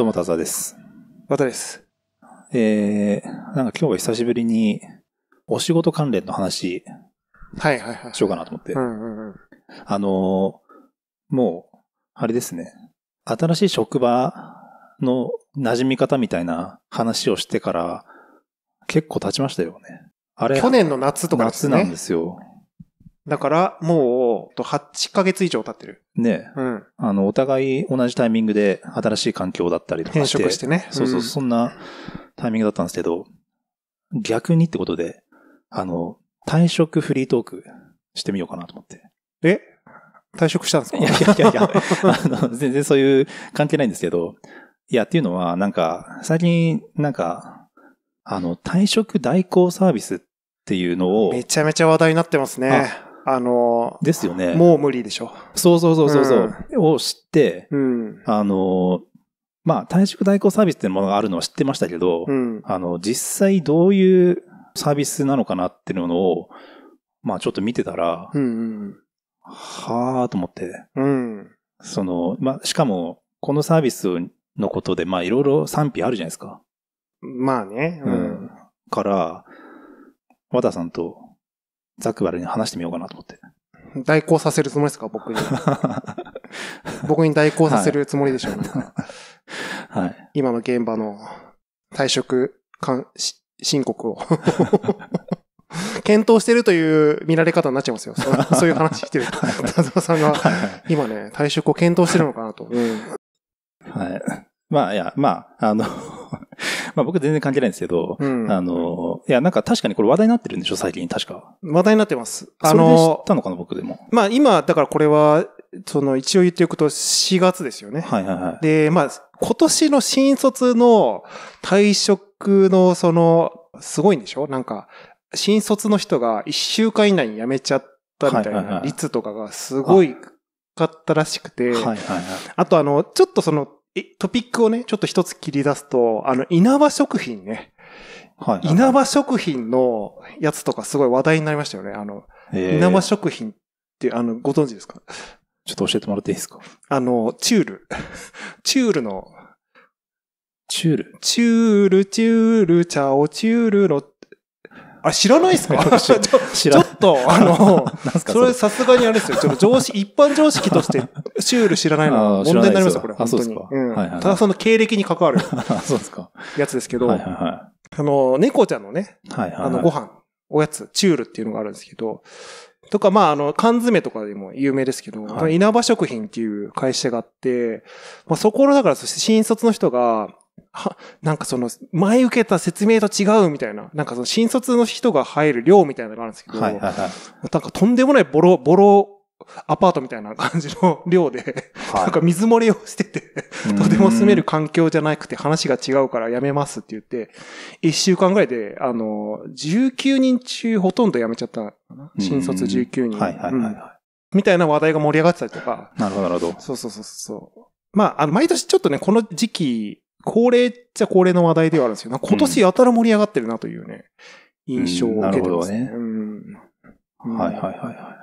どうも、田沢です。またです。えー、なんか今日は久しぶりに、お仕事関連の話、はいはいはい。しようかなと思って。うんうんうん。あのー、もう、あれですね。新しい職場の馴染み方みたいな話をしてから、結構経ちましたよね。あれ。去年の夏とかですね。夏なんですよ。だから、もう、8ヶ月以上経ってる。ね、うん。あの、お互い同じタイミングで新しい環境だったりとか転職してね。そうそう、そんなタイミングだったんですけど、うん、逆にってことで、あの、退職フリートークしてみようかなと思って。え退職したんですかいやいやいやいや、あの、全然そういう関係ないんですけど、いや、っていうのは、なんか、最近、なんか、あの、退職代行サービスっていうのを。めちゃめちゃ話題になってますね。あの、ですよね。もう無理でしょ。そうそうそうそう。うん、を知って、うん、あの、まあ、退職代行サービスっていうものがあるのは知ってましたけど、うん、あの、実際どういうサービスなのかなっていうのを、まあ、ちょっと見てたら、うんうん、はあと思って、うん、その、まあ、しかも、このサービスのことで、まあ、いろいろ賛否あるじゃないですか。まあね。うん。から、和田さんとザクバルに話してみようかなと思って。代行させるつもりですか僕に。僕に代行させるつもりでしょう、ね、はい。今の現場の退職申告を 検討してるという見られ方になっちゃいますよ。そ そういう話してる。田沢さんが、今ね、退職を検討してるのかなと。うん、はい。まあ、いや、まあ、あの、まあ僕全然関係ないんですけど、うん、あの、いや、なんか確かにこれ話題になってるんでしょ、最近確か。話題になってます。あの、それ知ったのかな、僕でも。まあ今、だからこれは、その一応言っておくと4月ですよね。はいはいはい。で、まあ、今年の新卒の退職のその、すごいんでしょなんか、新卒の人が1週間以内に辞めちゃったみたいな率とかがすごいかったらしくて、はいはいはい、あとあの、ちょっとその、え、トピックをね、ちょっと一つ切り出すと、あの、稲葉食品ね。はい、はい、稲葉食品のやつとかすごい話題になりましたよね。あの、えー、稲葉食品って、あの、ご存知ですかちょっと教えてもらっていいですかあの、チュール。チュールの、チュールチュール、チュール、チャオ、チュールのあ、知らないですか ちょ ちょっと、あの、それさすがにあれですよ。ちょっと常識、一般常識としてシュール知らないのは問題になりますよ、これ。本当に。うただその経歴に関わる。そうですか。やつですけど、はいはいはい、あの、猫ちゃんのね、はいあの、ご飯、おやつ、チュールっていうのがあるんですけど、とか、まあ、あの、缶詰とかでも有名ですけど、はい、稲葉食品っていう会社があって、まあ、そこの、だから、新卒の人が、は、なんかその、前受けた説明と違うみたいな、なんかその新卒の人が入る寮みたいなのがあるんですけど、はいはいはい、なんかとんでもないボロ、ボロ、アパートみたいな感じの寮で、はい、なんか水漏れをしてて、とても住める環境じゃなくて話が違うからやめますって言って、一週間ぐらいで、あの、19人中ほとんど辞めちゃったかな。新卒19人。はいはいはい、はいうん、みたいな話題が盛り上がってたりとか。なるほど、なるほど。そうそうそうそう。まあ、あの、毎年ちょっとね、この時期、恒例っちゃ恒例の話題ではあるんですよ。今年やたら盛り上がってるなというね、印象を受けてますね。はいはいはいは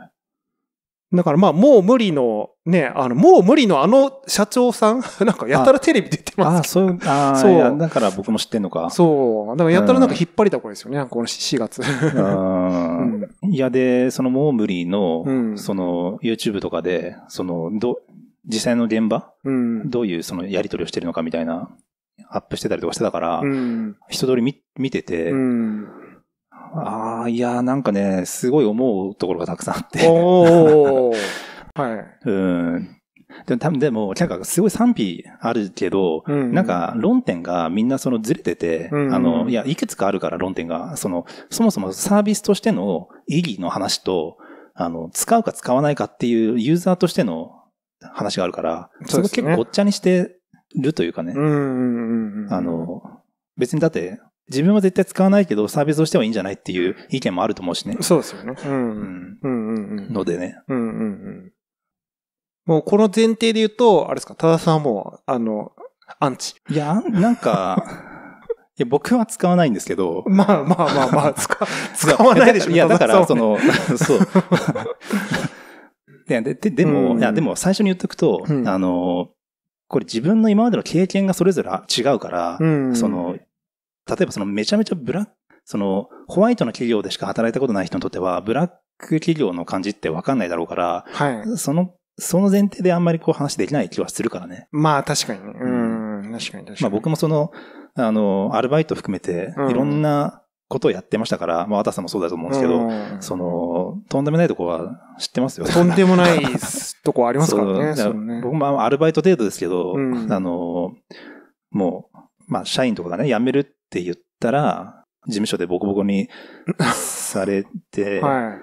い。だからまあ、もう無理の、ね、あの、もう無理のあの社長さん なんかやたらテレビ出てますああ、そういう、ああ、そう。だから僕も知ってんのか。そう。だからやたらなんか引っ張りだこですよね、うん、この4月。うん、いや、で、そのもう無理の、うん、その YouTube とかで、その、ど、実際の現場、うん、どういうそのやり取りをしてるのかみたいなアップしてたりとかしてたから、うん、人通り見見てて、うん、ああ、いや、なんかね、すごい思うところがたくさんあって。お はい。うんでも、多分でも、なんかすごい賛否あるけど、うんうん、なんか論点がみんなそのずれてて、うんうん、あの、いや、いくつかあるから論点が、その、そもそもサービスとしての意義の話と、あの、使うか使わないかっていうユーザーとしての話があるから、それ結構ごっちゃにして、るというかね。あの、別にだって、自分は絶対使わないけど、サービスをしてはいいんじゃないっていう意見もあると思うしね。そうですよね。うん。うん。うん。のでね。うんうんうんのでねうんうんもうこの前提で言うと、あれですか、多田さんはもう、あの、アンチ。いや、なんか、いや、僕は使わないんですけど。まあまあまあまあ、使、使わないでしょ。いや、だから、その、そう。で、で、でも、いや、でも最初に言っとくと、あの、これ自分の今までの経験がそれぞれ違うから、うんその、例えばそのめちゃめちゃブラック、その、ホワイトな企業でしか働いたことない人にとっては、ブラック企業の感じってわかんないだろうから、はい、その、その前提であんまりこう話できない気はするからね。まあ確かに、うん、確かに確かに。まあ僕もその、あの、アルバイト含めて、いろんなことをやってましたから、まあ、渡さんもそうだと思うんですけど、うん、その、とんでもないとこは知ってますよ。とんでもないとこありますからね。らね僕もアルバイト程度ですけど、うん、あの、もう、まあ、社員とかがね、辞めるって言ったら、事務所でボコボコに されて、は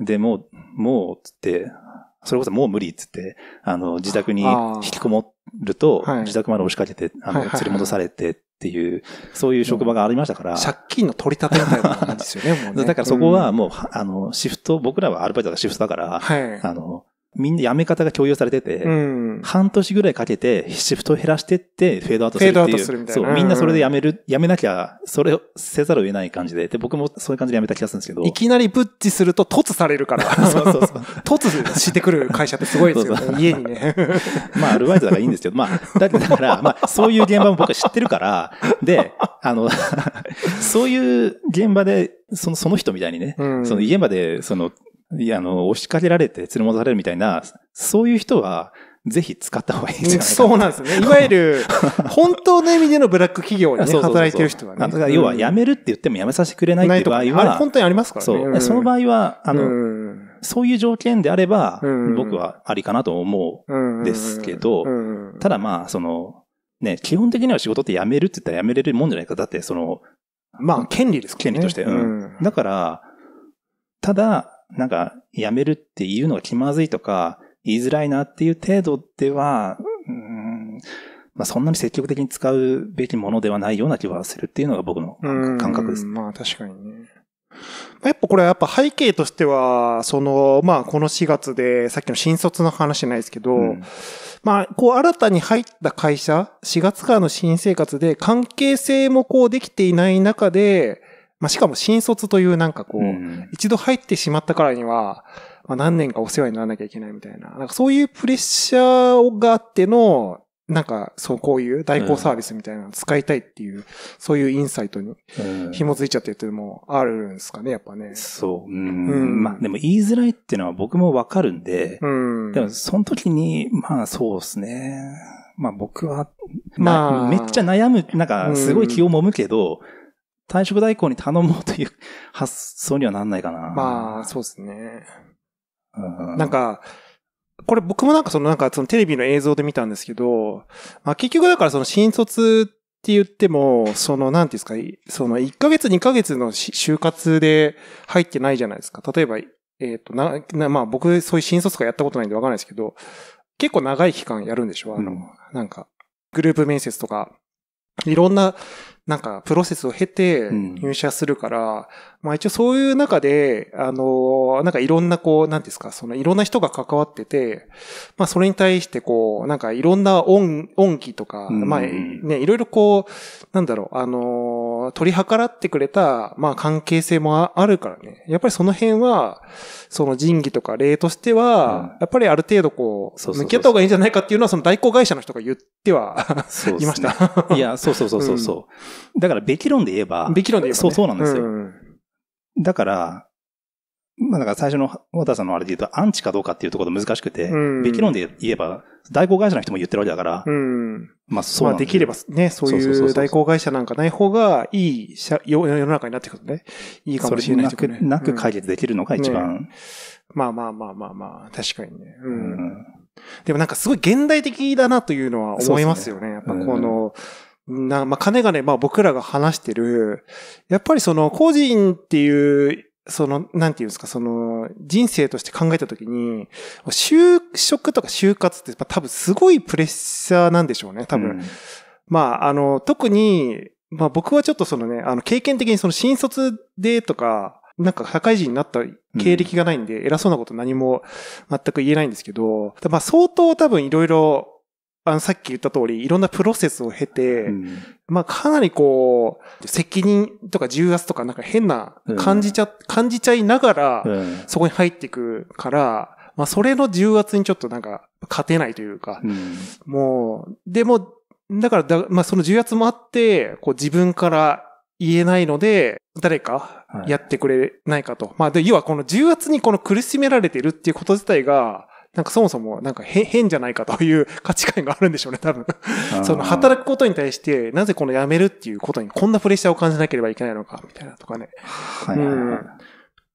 い、で、もう、もう、つって、それこそもう無理っつって、あの、自宅に引きこもると、自宅まで押しかけて、あの、連れ戻されてっっていう、そういう職場がありましたから。借金の取り立てみたいな感じですよね、もうね。だからそこはもう、あの、シフト、僕らはアルバイトがシフトだから、はい、あの、みんなやめ方が共有されてて、うん、半年ぐらいかけてシフトを減らしてって、フェードアウトするっていう。フェードアウトするみたいな。そう、みんなそれでやめる、やめなきゃ、それをせざるを得ない感じで。で、僕もそういう感じでやめた気がするんですけど。いきなりブッチすると突されるから。そうそうそう。突してくる会社ってすごいですよね。そうそう家にね。まあ、アルバイトだからいいんですけど、まあ、だだから、まあ、そういう現場も僕は知ってるから、で、あの、そういう現場で、その、その人みたいにね、うん、その現場で、その、いや、あの、押しかけられて連れ戻されるみたいな、そういう人は、ぜひ使った方がいいんじゃないかそうなんですね。いわゆる、本当の意味でのブラック企業に、ね、働いてる人はね。要は、辞めるって言っても辞めさせてくれないっていう場合は、本当にありますからね。そう。その場合は、あの、そういう条件であれば、僕はありかなと思うんですけど、ただまあ、その、ね、基本的には仕事って辞めるって言ったら辞めれるもんじゃないか。だって、その、まあ、権利です、ね、権利として。うん。だから、ただ、なんか、やめるって言うのが気まずいとか、言いづらいなっていう程度では、うんまあ、そんなに積極的に使うべきものではないような気はするっていうのが僕の感覚です。まあ確かにね。やっぱこれはやっぱ背景としては、その、まあこの4月で、さっきの新卒の話じゃないですけど、うん、まあこう新たに入った会社、4月からの新生活で関係性もこうできていない中で、まあ、しかも新卒というなんかこう、うん、一度入ってしまったからには、まあ、何年かお世話にならなきゃいけないみたいな、なんかそういうプレッシャーがあっての、なんか、そう、こういう代行サービスみたいなの使いたいっていう、うん、そういうインサイトに紐づいちゃってるっていうのもあるんですかね、やっぱね。そう。うん。うん、まあ、でも言いづらいっていうのは僕もわかるんで、うん。でも、その時に、まあ、そうですね。まあ、僕は、まあ、めっちゃ悩む、なんか、すごい気をもむけど、うん退職代行に頼もうという発想にはなんないかな。まあ、そうですね。なんか、これ僕もなんかそのなんかそのテレビの映像で見たんですけど、まあ結局だからその新卒って言っても、そのなんていうんですか、その1ヶ月2ヶ月の就活で入ってないじゃないですか。例えば、えっ、ー、と、な、まあ僕そういう新卒とかやったことないんでわかんないですけど、結構長い期間やるんでしょうあの、うん、なんか、グループ面接とか、いろんななんか、プロセスを経て入社するから、うん、まあ一応そういう中で、あの、なんかいろんなこう、なんですか、そのいろんな人が関わってて、まあそれに対してこう、なんかいろんな恩、恩義とか、うん、まあね、いろいろこう、なんだろう、あの、取り計らってくれた、まあ関係性もあるからね。やっぱりその辺は、その人義とか例としては、やっぱりある程度こう、向き合った方がいいんじゃないかっていうのは、その代行会社の人が言っては、いました。ね、いや、そうそうそうそうそう、うん、だから、べき論で言えば、べき論で言えば、ね、そうそうなんですよ。うん、だから、まあだから最初の和田さんのあれで言うと、アンチかどうかっていうところ難しくて、べき論で言えば、代行会社の人も言ってるわけだから、うん、まあそうで、まあ、できればね、そういう代行会社なんかない方がいい社世の中になっていくとね。いいかもしれない、ね、それなく、なく解決できるのが一番、うんね、まあまあまあまあまあ、確かにね。うん、うん、でもなんかすごい現代的だなというのは思いますよね。ねやっぱこの、な、まあ、金がね、まあ僕らが話してる、やっぱりその個人っていうその、なんていうんですか、その、人生として考えたときに、就職とか就活って、多分すごいプレッシャーなんでしょうね、多分。うん、まあ、あの、特に、まあ僕はちょっとそのね、あの、経験的にその新卒でとか、なんか社会人になった経歴がないんで、偉そうなこと何も全く言えないんですけど、まあ相当多分いろいろあの、さっき言った通り、いろんなプロセスを経て、うん、まあ、かなりこう、責任とか重圧とかなんか変な感じちゃ、うん、感じちゃいながら、そこに入っていくから、まあ、それの重圧にちょっとなんか、勝てないというか、もう、でも、だからだ、まあ、その重圧もあって、こう、自分から言えないので、誰かやってくれないかと。はい、まあ、で、要はこの重圧にこの苦しめられてるっていうこと自体が、なんかそもそもなんか変じゃないかという価値観があるんでしょうね、多分。その働くことに対して、なぜこの辞めるっていうことにこんなプレッシャーを感じなければいけないのか、みたいなとかね。はい、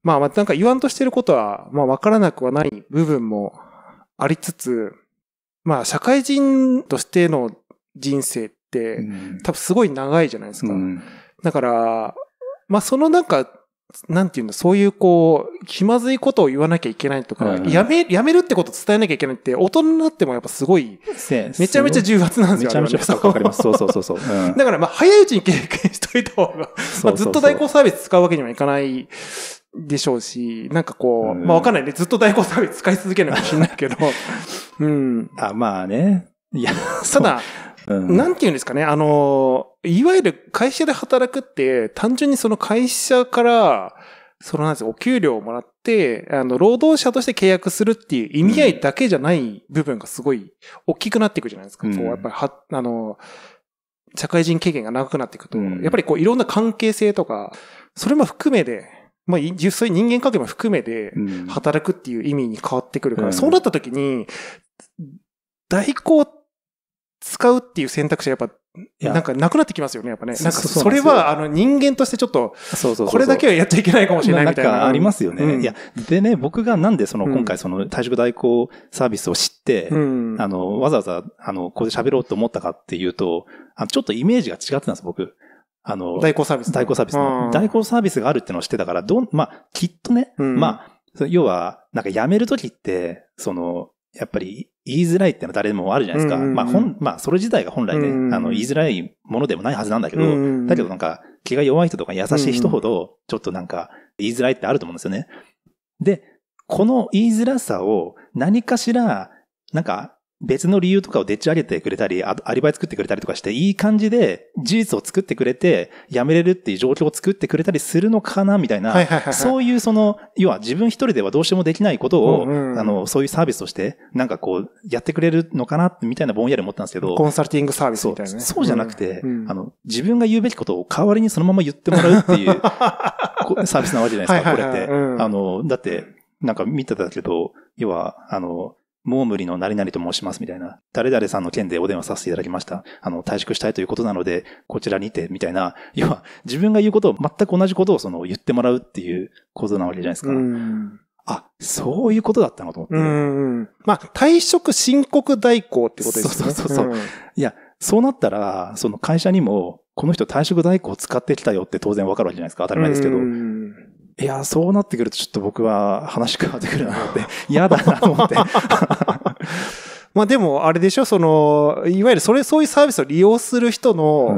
まあ、なんか言わんとしてることは、まあ、わからなくはない部分もありつつ、まあ、社会人としての人生って、多分すごい長いじゃないですか。うん、だから、まあ、そのなんか、なんていうんだ、そういうこう、気まずいことを言わなきゃいけないとか、うん、やめ、やめるってこと伝えなきゃいけないって、大人になってもやっぱすごい、めちゃめちゃ重圧なんですよ。めちゃめちゃ負荷かかります。そうそうそうそう。うん、だからまあ、早いうちに経験しといた方が まあ、ずっと代行サービス使うわけにはいかないでしょうし、なんかこう、まあわかんないね。ずっと代行サービス使い続けるのかもしれないけど、うん。あ、まあね。いや、ただ、うん、なんていうんですかね、あのいわゆる会社で働くって、単純にその会社から、そのなんですお給料をもらって、あの、労働者として契約するっていう意味合いだけじゃない部分がすごい大きくなっていくじゃないですか。うん、こう、やっぱりは、あの、社会人経験が長くなっていくと、うん、やっぱりこう、いろんな関係性とか、それも含めで、まあ、実際人間関係も含めで、働くっていう意味に変わってくるから、うん、そうなった時に、代行っ使うっていう選択肢はやっぱ、なんかなくなってきますよね、やっぱね。なんかそれはあの人間としてちょっと、これだけはやっちゃいけないかもしれないみたいな。ありますよね、いや、でね、僕がなんでその今回その退職代行サービスを知って、あの、わざわざ、あの、ここで喋ろうと思ったかっていうと、あちょっとイメージが違ってたんです、僕。あの、代行サービス、代行サービス代行サービスがあるってのを知ってたから、どん、まあ、きっとね、まあ、要は、なんか辞めるときって、その、やっぱり言いづらいってのは誰でもあるじゃないですか。まあ本、まあそれ自体が本来ね、あの言いづらいものでもないはずなんだけど、だけどなんか気が弱い人とか優しい人ほど、ちょっとなんか言いづらいってあると思うんですよね。で、この言いづらさを何かしら、なんか別の理由とかをでっち上げてくれたり、アリバイ作ってくれたりとかして、いい感じで事実を作ってくれて、やめれるっていう状況を作ってくれたりするのかな、みたいな、はいはいはいそういうその、要は自分一人ではどうしてもできないことを、うんうん、あの、そういうサービスとして、なんかこう、やってくれるのかな、みたいなぼんやり思ったんですけど。コンサルティングサービスみたいなね。そうじゃなくて、うんうん、あの、自分が言うべきことを代わりにそのまま言ってもらうっていう サービスなわけじゃないですか、はいはいはい、これって、うん。あの、だって、なんか見てたけど、要は、あの、モームリの何々と申しますみたいな、誰々さんの件でお電話させていただきました。あの、退職したいということなので、こちらにて、みたいな、要は自分が言うことを全く同じことをその言ってもらうっていうことなわけじゃないですか。あ、そういうことだったのと思って。まあ、退職申告代行ってことですね。そうそうそう。ういや、そうなったら、その会社にも、この人退職代行を使ってきたよって当然わかるわけじゃないですか。当たり前ですけど。いや、そうなってくるとちょっと僕は話変わってくるなって、嫌だなと思って。まあでも、あれでしょ、その、いわゆるそれ、そういうサービスを利用する人の、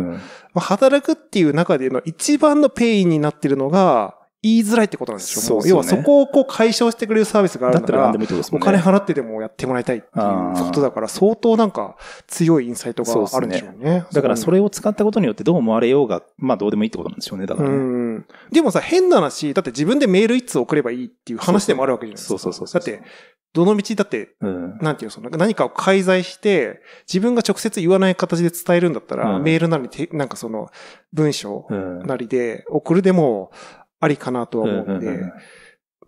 働くっていう中での一番のペインになってるのが、言いづらいってことなんでしょう、ね、要はそこをこう解消してくれるサービスがあるんだからだ、ね、お金払ってでもやってもらいたいっていうことだから、相当なんか強いインサイトがあるんでしょうね。うねだからそれを使ったことによってどう思われようが、まあどうでもいいってことなんでしょうね、だから、ね、でもさ、変な話、だって自分でメール一通送ればいいっていう話でもあるわけじゃないですか。そうそうそうだって、どの道だって、うん、なんていうの、その何かを介在して、自分が直接言わない形で伝えるんだったら、うん、メールなり、なんかその、文章なりで送るでも、うんありかなとは思うんで。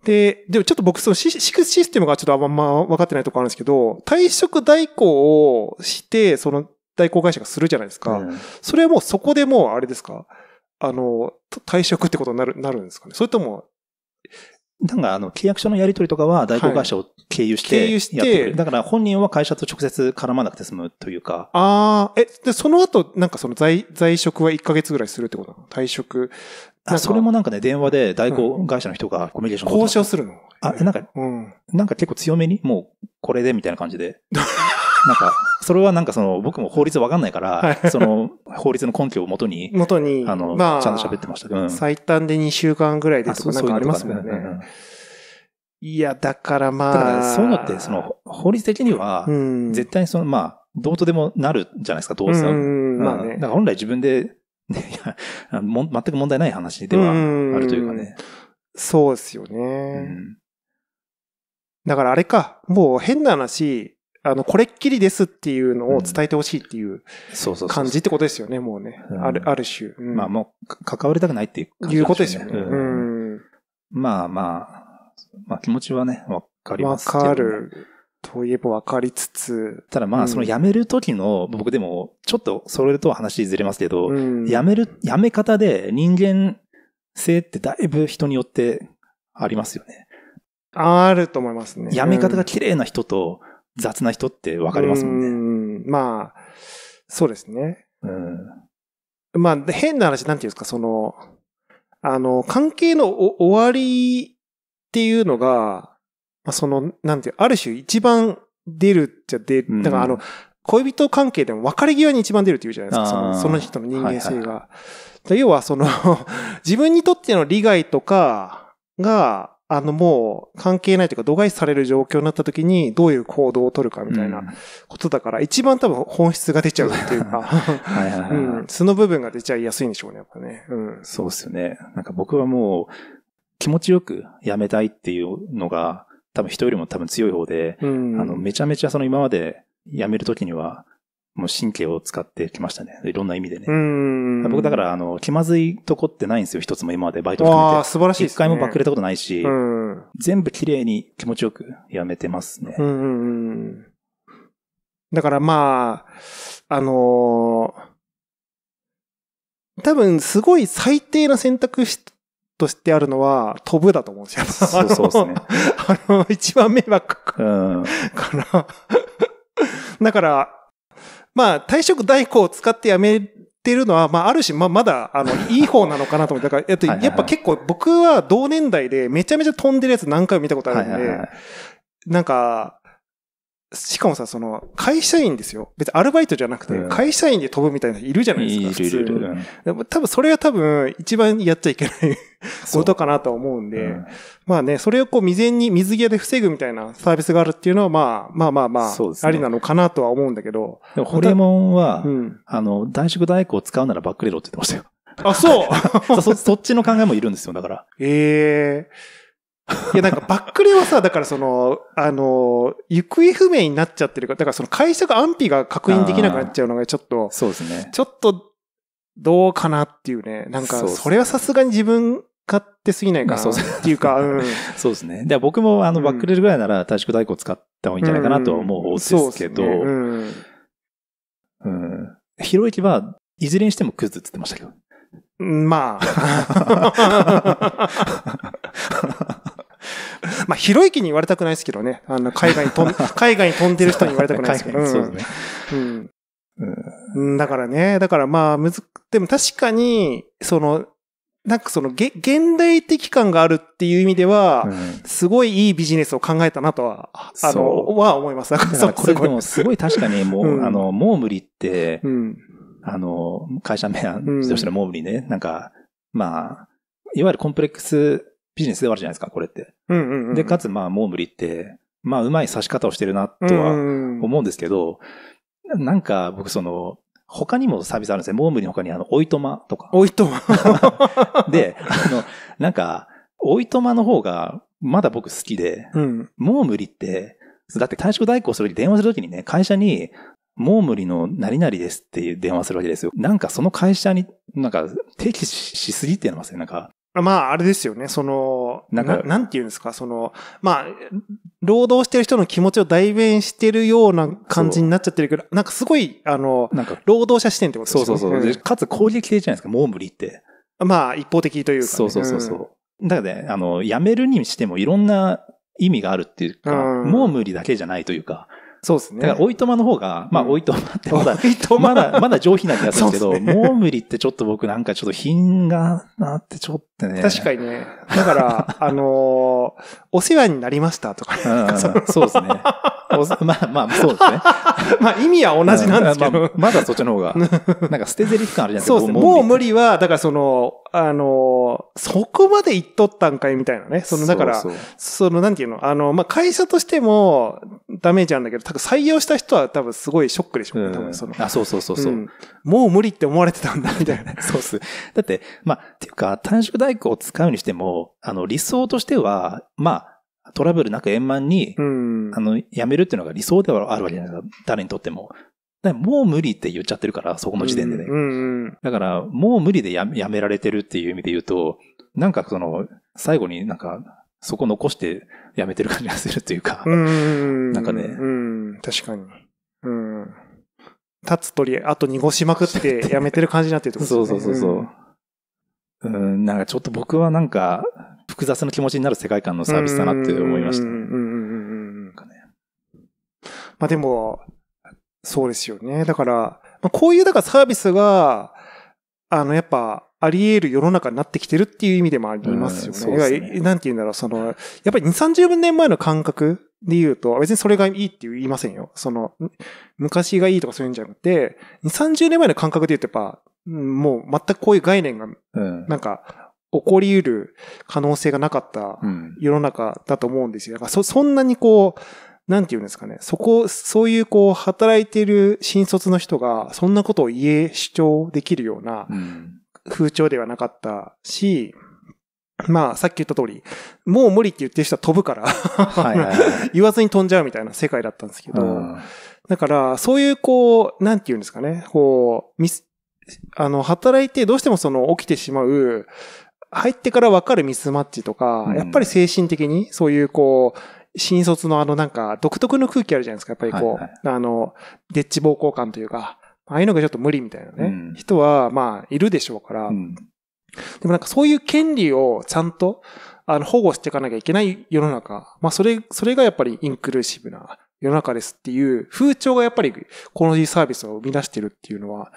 で、でもちょっと僕、そのシシステムがちょっとあんま分かってないところあるんですけど、退職代行をして、その代行会社がするじゃないですか。うん、それはもうそこでもうあれですかあの、退職ってことになる、なるんですかねそれとも、なんかあの、契約書のやり取りとかは代行会社を経由して、はい、経由して、だから本人は会社と直接絡まなくて済むというか。ああ、え、で、その後、なんかその在、在職は1ヶ月ぐらいするってことなの退職あ、それもなんかね、電話で代行会社の人がコミュニケーション、交渉するのあ、なんか、うん、なんか結構強めに、もうこれでみたいな感じで。なんか、それはなんかその、僕も法律わかんないから、その、法律の根拠をもとに、もとに、あの、まあ、ちゃんと喋ってましたけど、うん、最短で2週間ぐらいでとかなんかありますもんね。ういいや、だからまあ。だからそういうのって、その、法律的には、絶対にその、まあ、どうとでもなるじゃないですか、どうせ。まあね。だから本来自分で いや、も全く問題ない話ではあるというかね。うそうですよね、うん、だからあれか、もう変な話、あの、これっきりですっていうのを伝えてほしいっていう感じってことですよね、もうね。うん、ある、ある種。うん、まあもう、関わりたくないっていう、ね、いうことですよね。うん、まあまあ、まあ気持ちはね、わかりますけど、ね。わかる。といえば分かりつつ。ただまあ、その辞める時の、うん、僕でも、ちょっとそれとは話ずれますけど、うん、辞める、辞め方で人間性ってだいぶ人によってありますよね。あると思いますね。辞め方が綺麗な人と雑な人って分かりますもんね。うん、まあ、そうですね。うん、まあ、変な話、なんていうんですか、その、あの、関係の終わりっていうのが、まあ、その、なんていう、ある種一番出るっちゃ出る。だからあの、恋人関係でも別れ際に一番出るって言うじゃないですか、そのその人の人間性が。はいはい、要はその 自分にとっての利害とかが、あのもう関係ないというか度外視される状況になった時にどういう行動を取るかみたいなことだから、一番多分本質が出ちゃうっていうか素の部分が出ちゃいやすいんでしょうね、やっぱね。うん、そうですよね。なんか僕はもう気持ちよくやめたいっていうのが、多分人よりも多分強い方で、うん、あの、めちゃめちゃその今まで辞めるときには、もう神経を使ってきましたね。いろんな意味でね。僕だから、あの、気まずいとこってないんですよ。一つも今までバイト含めて。素晴らしい、ね、一回もバックれたことないし、全部綺麗に気持ちよく辞めてますね。だからまあ、あのー、多分すごい最低な選択としてあるのは、飛ぶだと思うんですよ。そうそうですね。あの、一番迷惑かか、うん、から。だから、まあ、退職代行を使ってやめてるのは、まあ、ある種、まあ、まだ、あの、いい方なのかなと思って、だから、えっと、やっぱ結構、僕は同年代で、めちゃめちゃ飛んでるやつ何回も見たことあるんで、はいはいはい、なんか、しかもさ、その、会社員ですよ。別にアルバイトじゃなくて、会社員で飛ぶみたいな人いるじゃないですか。いるいるいる。多分それが多分一番やっちゃいけないことかなと思うんで、うん、まあね、それをこう未然に水際で防ぐみたいなサービスがあるっていうのは、まあまあまあまあ、ね、ありなのかなとは思うんだけど。でもホリモンは、うん、あの、大食大工を使うならバックレロって言ってましたよ。あ、そう そそっちの考えもいるんですよ、だから。ええーいや、なんかバックレはさ、だからその、あの、行方不明になっちゃってるから、だからその会社が安否が確認できなくなっちゃうのがちょっと、そうですね。ちょっと、どうかなっていうね。なんか、それはさすがに自分勝手すぎないかなっていうか、うん、そうですね。で僕もあの、バックレるぐらいなら退職代行使った方がいいんじゃないかなと思うんですけど、うん。うん。ひろゆきは、いずれにしてもクズって言ってましたけど。まあ。まあ、ひろゆきに言われたくないですけどね。あの、海外に飛ん、海外に飛んでる人に言われたくないですけど。そうですね。うんだからね、だからまあ、むず、でも確かに、その、なんかその、げ、現代的感があるっていう意味では、うん、すごいいいビジネスを考えたなとは、あの、は思います。だからこれでもすごい確かにもう、うん、あの、もう無理って、うん、あの、会社名、どうしたらもう無理ね、なんか、まあ、いわゆるコンプレックスビジネスではあるじゃないですか、これって。うんうんうん、で、かつ、まあ、モームリって、まあ、うまい刺し方をしてるな、とは思うんですけど、うんうん、なんか、僕、その、他にもサービスあるんですね。モームリの他に、あの、おいとまとか。おいとま で、あの、なんか、おいとまの方が、まだ僕好きで、うん、モームリって、だって退職代行するとき、電話するときにね、会社に、モームリの何々ですっていう電話するわけですよ。なんかその会社に、なんか、適しすぎってますよ。なんか、まあ、あれですよね。その、なんかなんて言うんですか、その、まあ、労働してる人の気持ちを代弁してるような感じになっちゃってるけど、なんかすごい、あの、なんか労働者視点ってことですね。そうそうそう。かつ攻撃的じゃないですか、モームリって。まあ、一方的というか、ね。そうそうそうそう。だからね、あの、辞めるにしてもいろんな意味があるっていうか、うん、もう無理だけじゃないというか、そうですね。だから、おいとまの方が、まあ、おいとまってまだ、まだ、まだ上品な気がするけど、モームリってちょっと僕なんかちょっと品がなってちょっとね。確かにね。だから、あのお世話になりましたとか、そうですね。まあまあ、そうですね。まあ、意味は同じなんですけど。まだそっちの方が。なんか捨て台詞感あるじゃないですか。そうですね。もう無理は、だからその、あの、そこまで言っとったんかいみたいなね。その、だから、そうそうその、なんていうの、あの、まあ、会社としてもダメージあるんだけど、多分採用した人は多分すごいショックでしょうね、多分その。あ、そうそうそうそう、うん、もう無理って思われてたんだ、みたいな。そうっす。だって、まあ、っていうか、短縮代行を使うにしても、あの、理想としては、まあ、トラブルなく円満に、うん、あの、やめるっていうのが理想ではあるわけじゃないですか。誰にとっても。だもう無理って言っちゃってるから、そこの時点でね。うんうんうん、だから、もう無理でややめられてるっていう意味で言うと、なんかその、最後になんか、そこ残してやめてる感じがするというか、うんうん、なんかね。うん、確かに。うん。立つ鳥、あと濁しまくってやめてる感じになってるってことですね。そうそうそうそう。うん、なんかちょっと僕はなんか、複雑な気持ちになる世界観のサービスだなって思いました。うんまあでも、そうですよね。だから、まあ、こういうだからサービスが、あの、やっぱ、あり得る世の中になってきてるっていう意味でもありますよね。うん、ねなんて言うんだろう、その、やっぱり2、30年前の感覚で言うと、別にそれがいいって言いませんよ。その、昔がいいとかそういうんじゃなくて、2、30年前の感覚で言うとやっぱ、もう全くこういう概念が、なんか、起こり得る可能性がなかった世の中だと思うんですよ。だからそ、そんなにこう、なんて言うんですかね、そこ、そういうこう、働いてる新卒の人が、そんなことを言え、主張できるような風潮ではなかったし、うん、まあ、さっき言った通り、もう無理って言ってる人は飛ぶからはい 言わずに飛んじゃうみたいな世界だったんですけど、うん、だから、そういうこう、なんて言うんですかね、こう、ミス、あの、働いてどうしてもその起きてしまう、入ってからわかるミスマッチとか、やっぱり精神的にそういうこう、新卒のあのなんか独特の空気あるじゃないですか。やっぱりこう、はいはい、あの、デッチ暴行感というか、ああいうのがちょっと無理みたいなね、うん、人はまあいるでしょうから、うん、でもなんかそういう権利をちゃんとあの保護していかなきゃいけない世の中、まあそれ、それがやっぱりインクルーシブな世の中ですっていう風潮がやっぱりこのサービスを生み出してるっていうのは、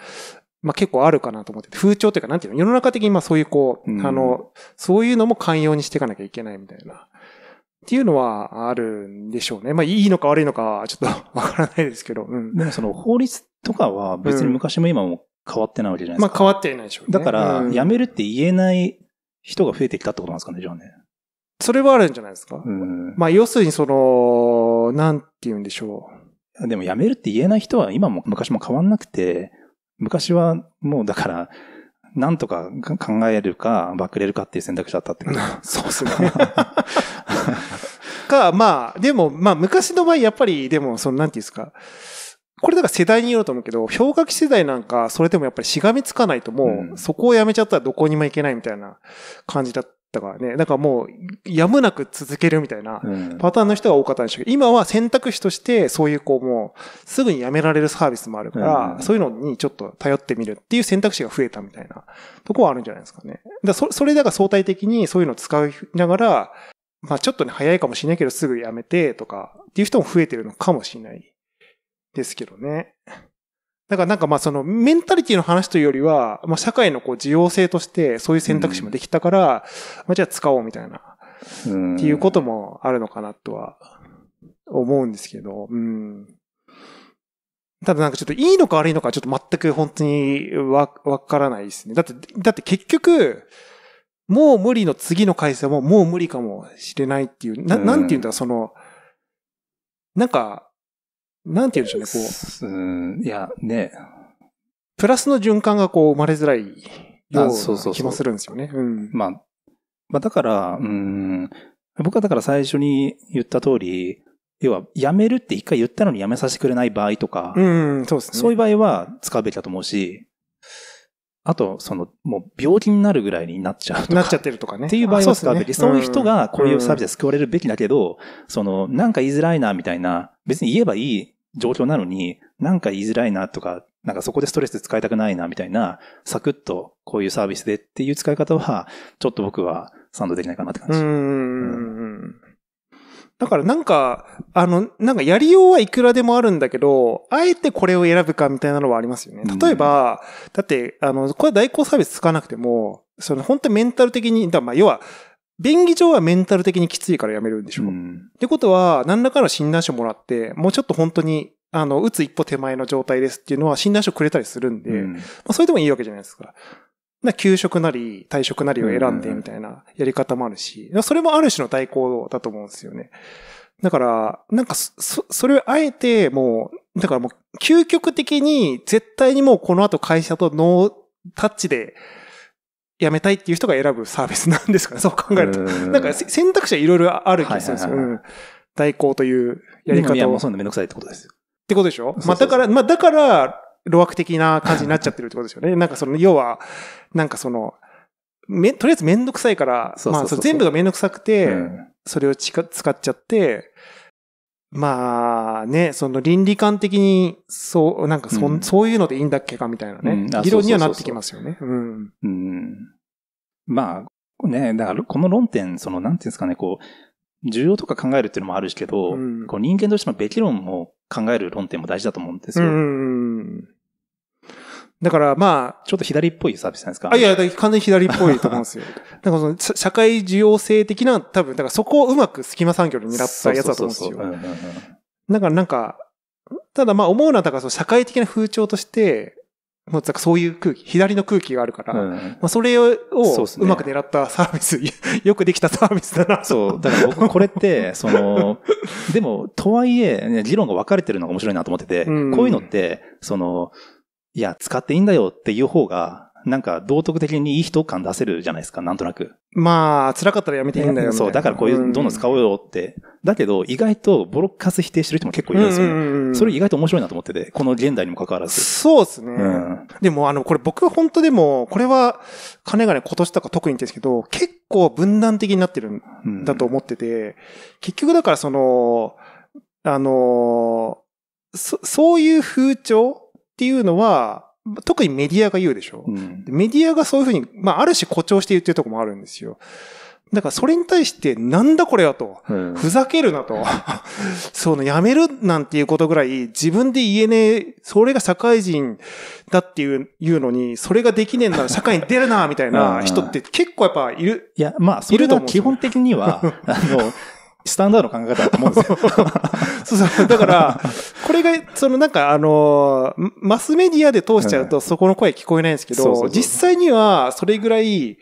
まあ結構あるかなと思ってて、風潮というかなんていうの、世の中的にまあそういうこう、うん、あの、そういうのも寛容にしていかなきゃいけないみたいな。っていうのはあるんでしょうね。まあ、いいのか悪いのか、ちょっとわからないですけど。うん。でもその法律とかは別に昔も今も変わってないわけじゃないですか。まあ、変わってないでしょう、ね、だから、辞めるって言えない人が増えてきたってことなんですかね、じゃあね。それはあるんじゃないですか。うん。まあ、要するにその、なんて言うんでしょう。でも辞めるって言えない人は今も昔も変わんなくて、昔はもうだから、なんとか考えるか、バクれるかっていう選択肢だったってこと。そうですね。か、まあ、でも、まあ、昔の場合、やっぱり、でも、その、なんていうんですか、これだから世代によると思うけど、氷河期世代なんか、それでもやっぱりしがみつかないともう、そこをやめちゃったらどこにも行けないみたいな感じだったからね。だからもう、やむなく続けるみたいなパターンの人が多かったんでしょうけど、今は選択肢として、そういうこうもう、すぐにやめられるサービスもあるから、そういうのにちょっと頼ってみるっていう選択肢が増えたみたいなとこはあるんじゃないですかね。だそれだから相対的にそういうのを使いながら、まあちょっとね、早いかもしれないけどすぐやめてとかっていう人も増えてるのかもしれないですけどね。だからなんかまあそのメンタリティの話というよりは、まあ社会のこう需要性としてそういう選択肢もできたから、まあじゃあ使おうみたいな、っていうこともあるのかなとは思うんですけど、うん。ただなんかちょっといいのか悪いのかちょっと全く本当にわ、わからないですね。だって、だって結局、もう無理の次の回線ももう無理かもしれないっていう、ななんて言うんだ、その、なんか、なんて言うんでしょうね、こう。うん、いや、ね。プラスの循環がこう生まれづらいような気もするんですよね。うん、まあ、まあだから、うん、僕はだから最初に言った通り、要は、辞めるって一回言ったのに辞めさせてくれない場合とか、うん、そうですね。そういう場合は使うべきだと思うし、あと、その、もう病気になるぐらいになっちゃうとなっちゃってるとかね。っていう場合は使うべき。そう,、いう人がこういうサービスで救われるべきだけど、その、なんか言いづらいなみたいな、別に言えばいい状況なのに、なんか言いづらいなとか、なんかそこでストレス使いたくないなみたいな、サクッとこういうサービスでっていう使い方は、ちょっと僕は賛同できないかなって感じ。うん,、だからなんか、あの、なんかやりようはいくらでもあるんだけど、あえてこれを選ぶかみたいなのはありますよね。例えば、だって、あの、これ代行サービス使わなくても、その本当メンタル的に、だまあ要は、便宜上はメンタル的にきついからやめるんでしょう。うん、ってことは、何らかの診断書もらって、もうちょっと本当に、あの、打つ一歩手前の状態ですっていうのは診断書くれたりするんで、うん、まあそれでもいいわけじゃないですか。な給食なり退職なりを選んでみたいなやり方もあるし、それもある種の代行だと思うんですよね。だから、なんかそ、それをあえてもう、だからもう究極的に絶対にもうこの後会社とノータッチで辞めたいっていう人が選ぶサービスなんですかね、そう考えると。なんか選択肢はいろいろある気がするんですよ。代行というやり方を。いや、もうそんなめんどくさいってことですよ。ってことでしょまあだから、まあだから、老悪的な感じになっちゃってるってことですよね。なんかその、要は、なんかその、め、とりあえずめんどくさいから、まあ、全部がめんどくさくて、うん、それを使っちゃって、まあね、その倫理観的に、そう、なんかそ、うん、そういうのでいいんだっけかみたいなね、うん、議論にはなってきますよね。うん。うん。まあ、ね、だからこの論点、その、なんていうんですかね、こう、重要とか考えるっていうのもあるけど、こう人間としてのべき論も考える論点も大事だと思うんですよ。うん。だからまあ、ちょっと左っぽいサービスなんですかあ、いや、完全に左っぽいと思うんですよ。だからその、社会需要性的な、多分、だからそこをうまく隙間産業に狙ったやつだと思うんですよ。だからなんか、ただまあ思うのは、だからその社会的な風潮として、もうそういう空気、左の空気があるから、うん、まあそれをうまく狙ったサービス、ね、よくできたサービスだなそう、だから僕これって、その、でも、とはいえ、ね、議論が分かれてるのが面白いなと思ってて、うん、こういうのって、その、いや、使っていいんだよっていう方が、なんか道徳的にいい人感出せるじゃないですか、なんとなく。まあ、辛かったらやめていいんだよ。そう、だからこういう、どんどん使おうよって。だけど、意外とボロカス否定してる人も結構いるんですよね。うんうんうん、それ意外と面白いなと思ってて、この現代にも関わらず。そうですね。うん、でも、あの、これ僕本当でも、これは、金がね、今年とか特にですけど、結構分断的になってるんだと思ってて、うん、結局だからその、あの、そ、そういう風潮っていうのは、特にメディアが言うでしょ、うん、メディアがそういうふうに、まあ、ある種誇張して言ってるとこもあるんですよ。だからそれに対して、なんだこれはと、うん、ふざけるなと、そのやめるなんていうことぐらい自分で言えねえ、それが社会人だっていういうのに、それができねえんなら社会に出るな、みたいな人って結構やっぱいる。いや、まあ、それは基本的には、あの、スタンダードの考え方だと思うんですよ。そうそう。だから、これが、そのなんかあの、マスメディアで通しちゃうとそこの声聞こえないんですけど、実際にはそれぐらい、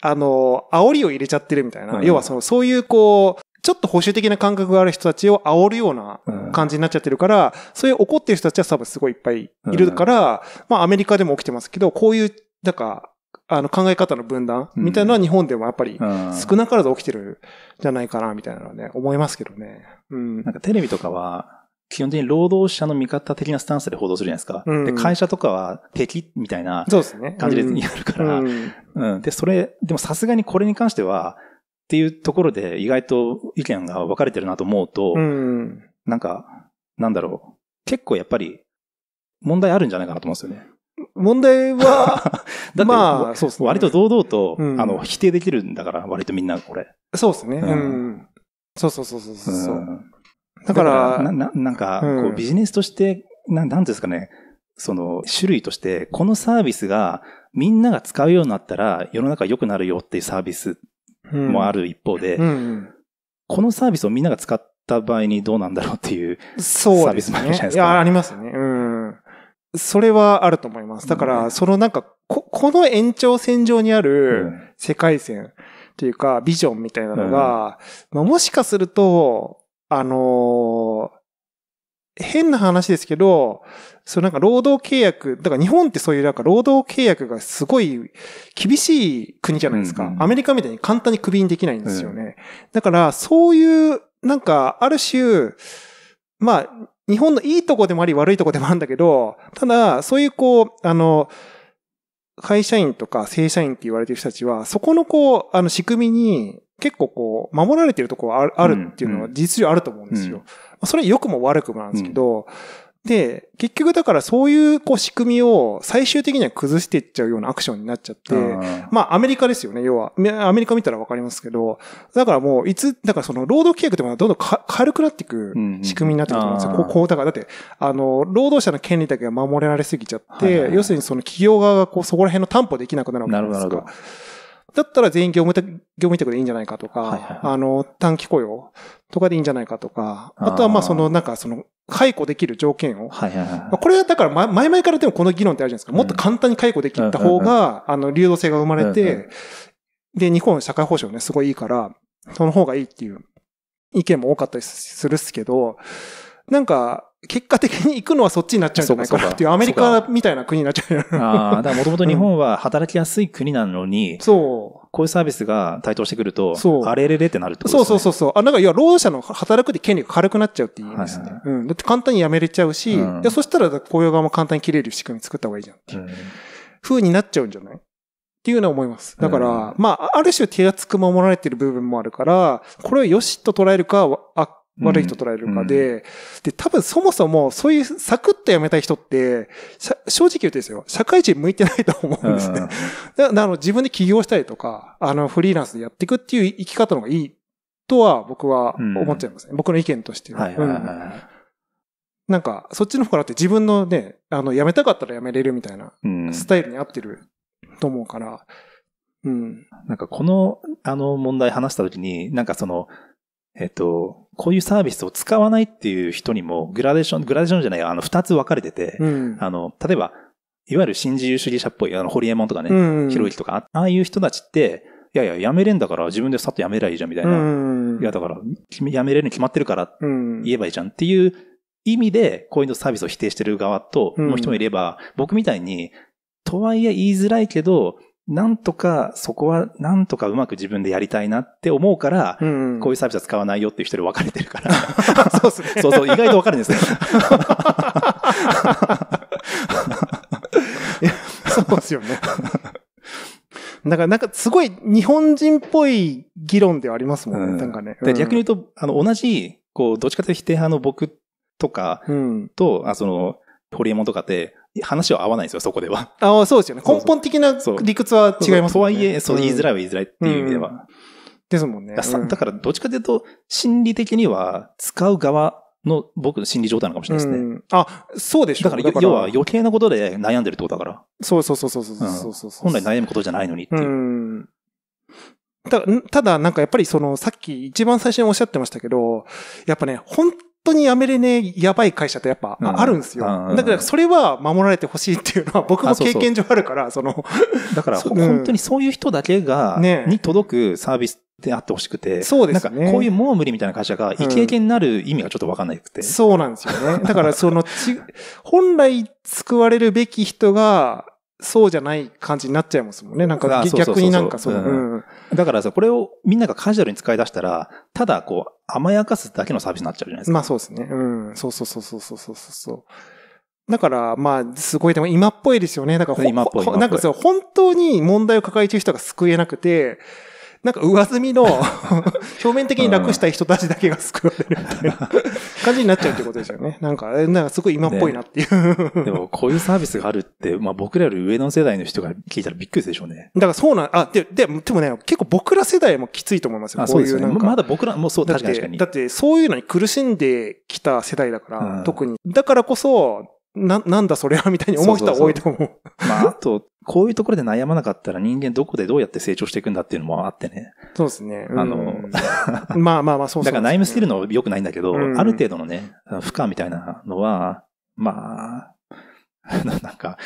あの、煽りを入れちゃってるみたいな。要はその、そういうこう、ちょっと保守的な感覚がある人たちを煽るような感じになっちゃってるから、そういう怒ってる人たちは多分すごいいっぱいいるから、まあアメリカでも起きてますけど、こういう、なんか、あの考え方の分断みたいなのは日本でもやっぱり少なからず起きてるじゃないかなみたいなのはね、思いますけどね。うん。なんかテレビとかは、基本的に労働者の味方的なスタンスで報道するじゃないですか。うん、で会社とかは敵みたいな感じでやるから。うね、うん、うん、で、それ、でもさすがにこれに関しては、っていうところで意外と意見が分かれてるなと思うと、うん、なんか、なんだろう。結構やっぱり問題あるんじゃないかなと思うんですよね。問題は、まあ、そうですね。割と堂々と、うん、あの、否定できるんだから、割とみんなこれ。そうですね。うん。そうそうそうそうそう。だから、な、ななんか、こう、ビジネスとして、なん、なんですかね、その、種類として、このサービスが、みんなが使うようになったら、世の中良くなるよっていうサービスもある一方で、うんうん、このサービスをみんなが使った場合にどうなんだろうっていうサービスもあるじゃないですか。すね、いや、ありますね。うんそれはあると思います。だから、そのなんか、こ、この延長線上にある世界線というか、ビジョンみたいなのが、まあ、もしかすると、あのー、変な話ですけど、そのなんか労働契約、だから日本ってそういうなんか労働契約がすごい厳しい国じゃないですか。アメリカみたいに簡単にクビにできないんですよね。だから、そういう、なんか、ある種、まあ、日本のいいとこでもあり悪いとこでもあるんだけど、ただ、そういうこう、あの、会社員とか正社員って言われてる人たちは、そこのこう、あの仕組みに結構こう、守られてるとこるあるっていうのは実情あると思うんですよ。うんうん、それ良くも悪くもなんですけど、うんで、結局だからそういうこう仕組みを最終的には崩していっちゃうようなアクションになっちゃって、まあアメリカですよね、要は。アメリカ見たらわかりますけど、だからもういつ、だからその労働規約ってもどんどん軽くなっていく仕組みになってると思うんですよ。こう、こう、だからだって、あの、労働者の権利だけが守られすぎちゃって、要するにその企業側がこうそこら辺の担保できなくなるわけじゃなるほど。だったら全員業務委託でいいんじゃないかとか、あの、短期雇用。とかでいいんじゃないかとか、あとはまあそのなんかその解雇できる条件を。はいはいはい。これはだから前々からでもこの議論ってあるじゃないですか。もっと簡単に解雇できた方が、あの、流動性が生まれて、で、日本社会保障ね、すごいいいから、その方がいいっていう意見も多かったりするっすけど、なんか、結果的に行くのはそっちになっちゃうんじゃないかなっていう、アメリカみたいな国になっちゃう。ああ、だからもともと日本は働きやすい国なのに、そう。こういうサービスが台頭してくると、あれれれってなるってことですね。そうそうそうそう。あ、なんか、いや、労働者の働くで権利が軽くなっちゃうって言うんですね。はいはい、うん。だって簡単に辞めれちゃうし、うん、いや、そしたら雇用側も簡単に切れる仕組み作った方がいいじゃんっていう、うん、風になっちゃうんじゃないっていうのは思います。だから、うん、まあ、ある種手厚く守られてる部分もあるから、これを良しと捉えるか、悪いと捉えるかで、うん、で、多分そもそもそういうサクッと辞めたい人って、正直言うとですよ、社会人向いてないと思うんですね。だか 自分で起業したりとか、あの、フリーランスでやっていくっていう生き方の方がいいとは僕は思っちゃいますね。うん、僕の意見としては。いなんか、そっちの方からって自分のね、あの、辞めたかったら辞めれるみたいな、スタイルに合ってると思うから、うん。うん、なんか、この、あの問題話した時に、なんかその、えっと、こういうサービスを使わないっていう人にも、グラデーション、グラデーションじゃない、あの、二つ分かれてて、うん、あの、例えば、いわゆる新自由主義者っぽい、あの、ホリエモンとかね、広んうとか、ああいう人たちって、いやいや、やめれんだから、自分でさっとやめりゃいいじゃん、みたいな。うんいや、だから、やめれるに決まってるから、言えばいいじゃんっていう意味で、こういうサービスを否定してる側と、もう人もいれば、僕みたいに、とはいえ言いづらいけど、なんとか、そこは、なんとかうまく自分でやりたいなって思うから、うんうん、こういうサービスは使わないよっていう人に分かれてるから。そうすね。そうそう、意外と分かるんですね。いや、そうですよね。だからなんかすごい日本人っぽい議論ではありますもんね。うん、なんかね。逆に言うと、あの、同じ、こう、どっちかというと否定派の僕とかと、うん、あその、ホリエモンとかって、話は合わないんですよ、そこでは。ああ、そうですよね。根本的な理屈は違いますね。とはいえ、そう、言いづらいは言いづらいっていう意味では。ですもんね。だから、どっちかというと、心理的には使う側の僕の心理状態なのかもしれないですね。あ、そうでしょだからだから要は余計なことで悩んでるってことだから。そうそうそうそうそう本来悩むことじゃないのにっていう。ただ、ただなんかやっぱりその、さっき一番最初におっしゃってましたけど、やっぱね、本当にやめれねえやばい会社ってやっぱあるんですよ。だからそれは守られてほしいっていうのは僕も経験上あるから、その。だから 本当にそういう人だけが、ね、に届くサービスであってほしくて。そうですね。なんかこういうもう無理みたいな会社が異経験になる意味がちょっとわかんなくて、うん、そうなんですよね。だからそのち、本来救われるべき人が、そうじゃない感じになっちゃいますもんね。なんか逆になんかそう。だからさ、これをみんながカジュアルに使い出したら、ただこう、甘やかすだけのサービスになっちゃうじゃないですか。まあそうですね。うん。そうそうそうそうそうそうそう。だから、まあ、すごい、でも今っぽいですよね。だから、今っぽい。なんかそう、本当に問題を抱えている人が救えなくて、なんか上積みの 表面的に楽したい人たちだけが救われるみたいな感じになっちゃうってことですよね。なんか、なんかすごい今っぽいなっていう、ね、でも、こういうサービスがあるって、まあ僕らより上の世代の人が聞いたらびっくりでしょうね。だからそうなん、あ、で、ででもね、結構僕ら世代もきついと思いますよ。あそういうなんか。まだ僕らもそう、確かにだってそういうのに苦しんできた世代だから、うん、特に。だからこそ、な、なんだそれはみたいに思う人は多いと思う。まあ、あと、こういうところで悩まなかったら人間どこでどうやって成長していくんだっていうのもあってね。そうですね。あの、まあまあまあ、そうですね、だからナイスキルの良くないんだけど、ある程度のね、負荷みたいなのは、まあ、なんか、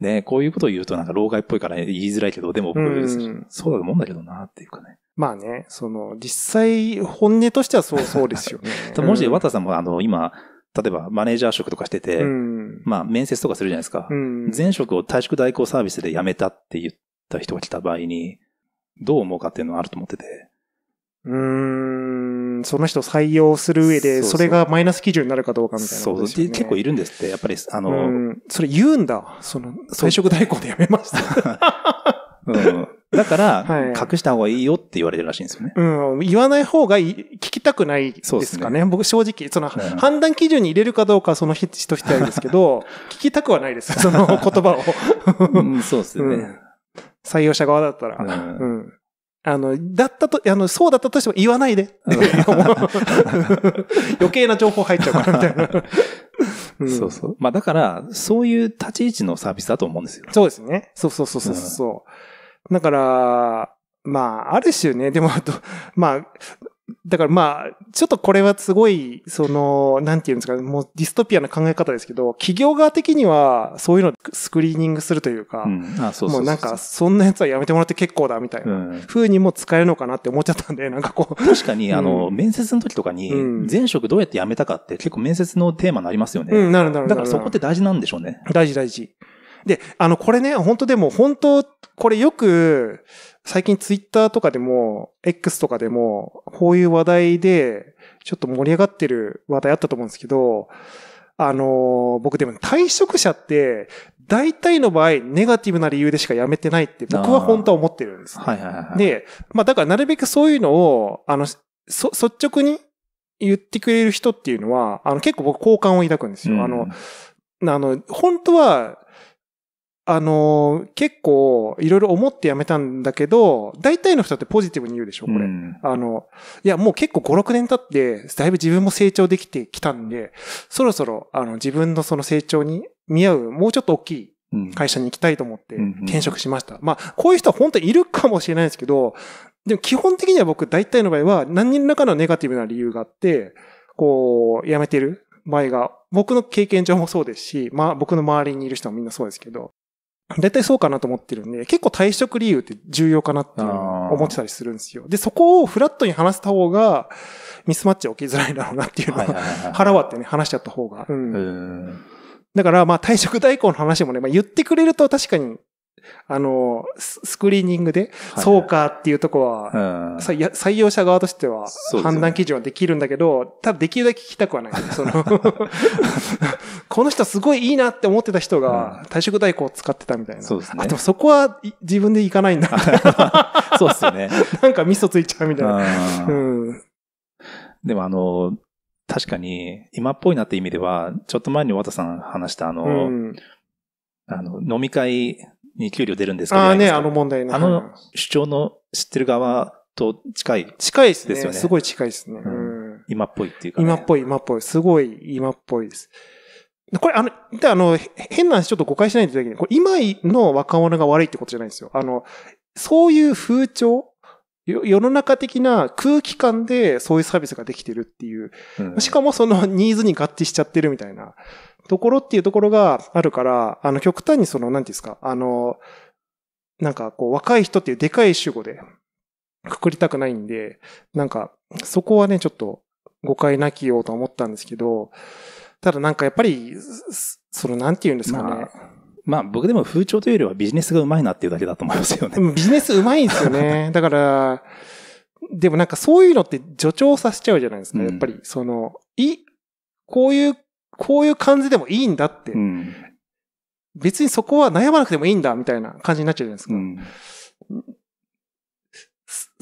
ね、こういうことを言うとなんか老害っぽいから言いづらいけど、でも僕、そうだと思うんだけどなっていうかね。まあね、その、実際、本音としてはそう、そうですよね。もし、渡さんも、あの、今、例えばマネージャー職とかしてて、うん、まあ面接とかするじゃないですか。うん、前職を退職代行サービスで辞めたって言った人が来た場合に、どう思うかっていうのはあると思ってて。うん、その人採用する上で、それがマイナス基準になるかどうかみたいな、ね、そうそう結構いるんですって、やっぱり、あの、うん、それ言うんだ。その、退職代行で辞めました。うんだから、隠した方がいいよって言われてるらしいんですよね。うん。言わない方がいい聞きたくないですかね。ね僕正直、その、判断基準に入れるかどうかその人一人ですけど、聞きたくはないです。その言葉を。うん、そうですね、うん、採用者側だったら。うん、うんあの、だったと、あの、そうだったとしても言わないで。余計な情報入っちゃうから、みたいなうん。そうそう。まあだから、そういう立ち位置のサービスだと思うんですよ。そうですね。そうそうそうそうそう、うんだから、まあ、ある種ね、でもあと、まあ、だからまあ、ちょっとこれはすごい、その、なんていうんですか、もうディストピアな考え方ですけど、企業側的には、そういうのスクリーニングするというか、もうなんか、そんなやつはやめてもらって結構だ、みたいな、ふうにも使えるのかなって思っちゃったんで、なんかこう。確かに、あの、面接の時とかに、前職どうやってやめたかって結構面接のテーマになりますよね。うん、なるなるだからそこって大事なんでしょうね。大事大事。で、あの、これね、本当でも、本当、これよく、最近ツイッターとかでも、X とかでも、こういう話題で、ちょっと盛り上がってる話題あったと思うんですけど、あの僕でも退職者って、大体の場合、ネガティブな理由でしか辞めてないって僕は本当は思ってるんです、ね、はいはいはい。で、まあだからなるべくそういうのを、あの、そ、率直に言ってくれる人っていうのは、あの結構僕好感を抱くんですよ。うん、あの、あの、本当はあの、結構、いろいろ思ってやめたんだけど、大体の人ってポジティブに言うでしょ、これ。うん、あの、いや、もう結構5、6年経って、だいぶ自分も成長できてきたんで、そろそろ、あの、自分のその成長に見合う、もうちょっと大きい会社に行きたいと思って転職しました。うんうん、まあ、こういう人は本当にいるかもしれないですけど、でも基本的には僕、大体の場合は、何人らかのネガティブな理由があって、こう、辞めてる場合が僕の経験上もそうですし、まあ僕の周りにいる人もみんなそうですけど、大体そうかなと思ってるんで、結構退職理由って重要かなっていう思ってたりするんですよ。で、そこをフラットに話した方が、ミスマッチ起きづらいだろうなっていうのは、腹割ってね、話しちゃった方が。うん、だから、まあ退職代行の話もね、まあ言ってくれると確かにあの、スクリーニングで、そうかっていうとこは、採用者側としては判断基準はできるんだけど、ただできるだけ聞きたくはない。その この人すごいいいなって思ってた人が退職代行を使ってたみたいな。そうですね。あ、でもそこは自分で行かないんだ。そうっすよね。なんかミソついちゃうみたいな。うん、でもあの、確かに今っぽいなって意味では、ちょっと前に和田さん話したあの、うんあの、飲み会に給料出るんですかああね、あの問題ね。あの主張の知ってる側と近い、ね、近いですね。すごい近いですね。うん、今っぽいっていうか、ね、今っぽい、今っぽい。すごい今っぽいです。これ、あの、で、あの、変な話ちょっと誤解しないといただい。これ、今の若者が悪いってことじゃないんですよ。あの、そういう風潮、世の中的な空気感でそういうサービスができてるっていう。しかもそのニーズに合致しちゃってるみたいな。ところっていうところがあるから、あの、極端にその、なんていうんですか、あの、なんかこう、若い人っていうでかい主語で、くくりたくないんで、なんか、そこはね、ちょっと誤解なきようと思ったんですけど、ただなんかやっぱり、その、なんて言うんですかね。まあ、まあ、僕でも風潮というよりはビジネスがうまいなっていうだけだと思いますよね。ビジネスうまいんですよね。だから、でもなんかそういうのって助長させちゃうじゃないですか、やっぱり。その、い、こういうこういう感じでもいいんだって、うん、別にそこは悩まなくてもいいんだ、みたいな感じになっちゃうじゃないですか。うん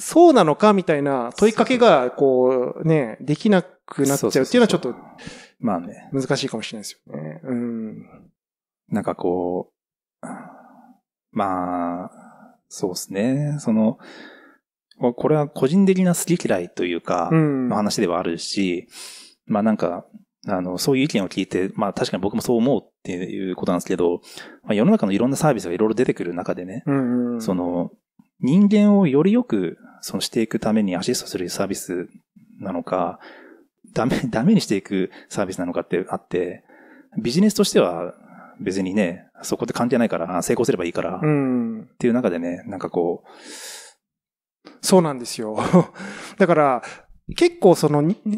そうなのかみたいな問いかけが、こう、ね、できなくなっちゃうっていうのはちょっと、まあね。難しいかもしれないですよね。うん。なんかこう、まあ、そうですね。その、これは個人的な好き嫌いというか、の話ではあるし、うん、まあなんか、あの、そういう意見を聞いて、まあ確かに僕もそう思うっていうことなんですけど、まあ、世の中のいろんなサービスがいろいろ出てくる中でね、うんうん、その、人間をよりよく、そのしていくためにアシストするサービスなのか、ダメ、ダメにしていくサービスなのかってあって、ビジネスとしては別にね、そこって関係ないから、成功すればいいから、うん、っていう中でね、なんかこう、そうなんですよ。だから、結構その、なんてい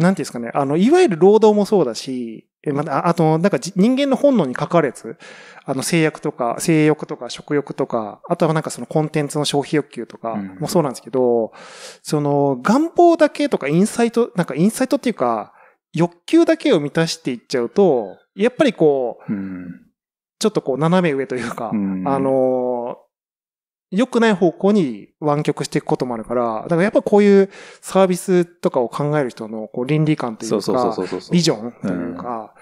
うんですかね、あの、いわゆる労働もそうだし、まあ、あと、なんか人間の本能に関わるやつ、あの制約とか、性欲とか食欲とか、あとはなんかそのコンテンツの消費欲求とかもそうなんですけど、うん、その願望だけとかインサイト、なんかインサイトっていうか、欲求だけを満たしていっちゃうと、やっぱりこう、うん、ちょっとこう斜め上というか、うん、あの、良くない方向に湾曲していくこともあるから、だからやっぱこういうサービスとかを考える人のこう倫理観というか、ビジョンというか、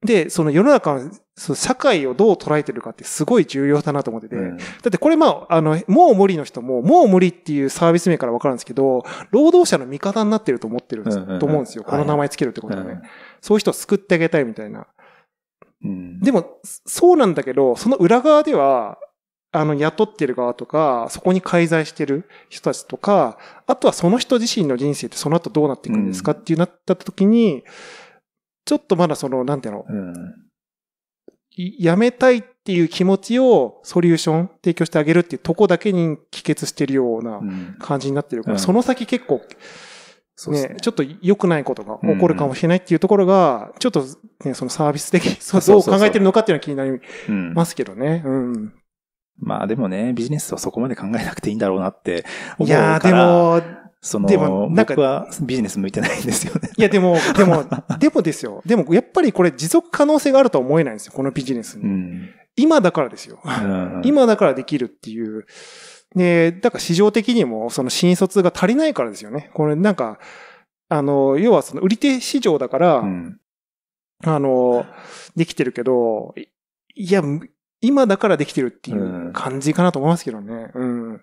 で、その世の中のその社会をどう捉えてるかってすごい重要だなと思ってて、うん、だってこれまあ、あの、もう無理の人も、もう無理っていうサービス名からわかるんですけど、労働者の味方になってると思ってるんです、うん、と思うんですよ。この名前つけるってことはね、はい。そういう人を救ってあげたいみたいな。でも、そうなんだけど、その裏側では、あの、雇ってる側とか、そこに介在してる人たちとか、あとはその人自身の人生ってその後どうなっていくんですかっていうなった時に、ちょっとまだその、なんていうの、うん、やめたいっていう気持ちをソリューション提供してあげるっていうとこだけに帰結してるような感じになってるから、うんその先結構、ね、ね、ちょっと良くないことが起こるかもしれないっていうところが、ちょっと、ね、そのサービス的、そうどう考えてるのかっていうのは気になりますけどね。うんまあでもね、ビジネスはそこまで考えなくていいんだろうなって思うから。いやでも、その、でもなんか僕はビジネス向いてないんですよね。いやでも、でも、でもですよ。でもやっぱりこれ持続可能性があるとは思えないんですよ、このビジネスに。うん、今だからですよ。今だからできるっていう。で、だから市場的にもその新卒が足りないからですよね。これなんか、あの、要はその売り手市場だから、うん、あの、できてるけど、いや、今だからできてるっていう感じかなと思いますけどね。うん。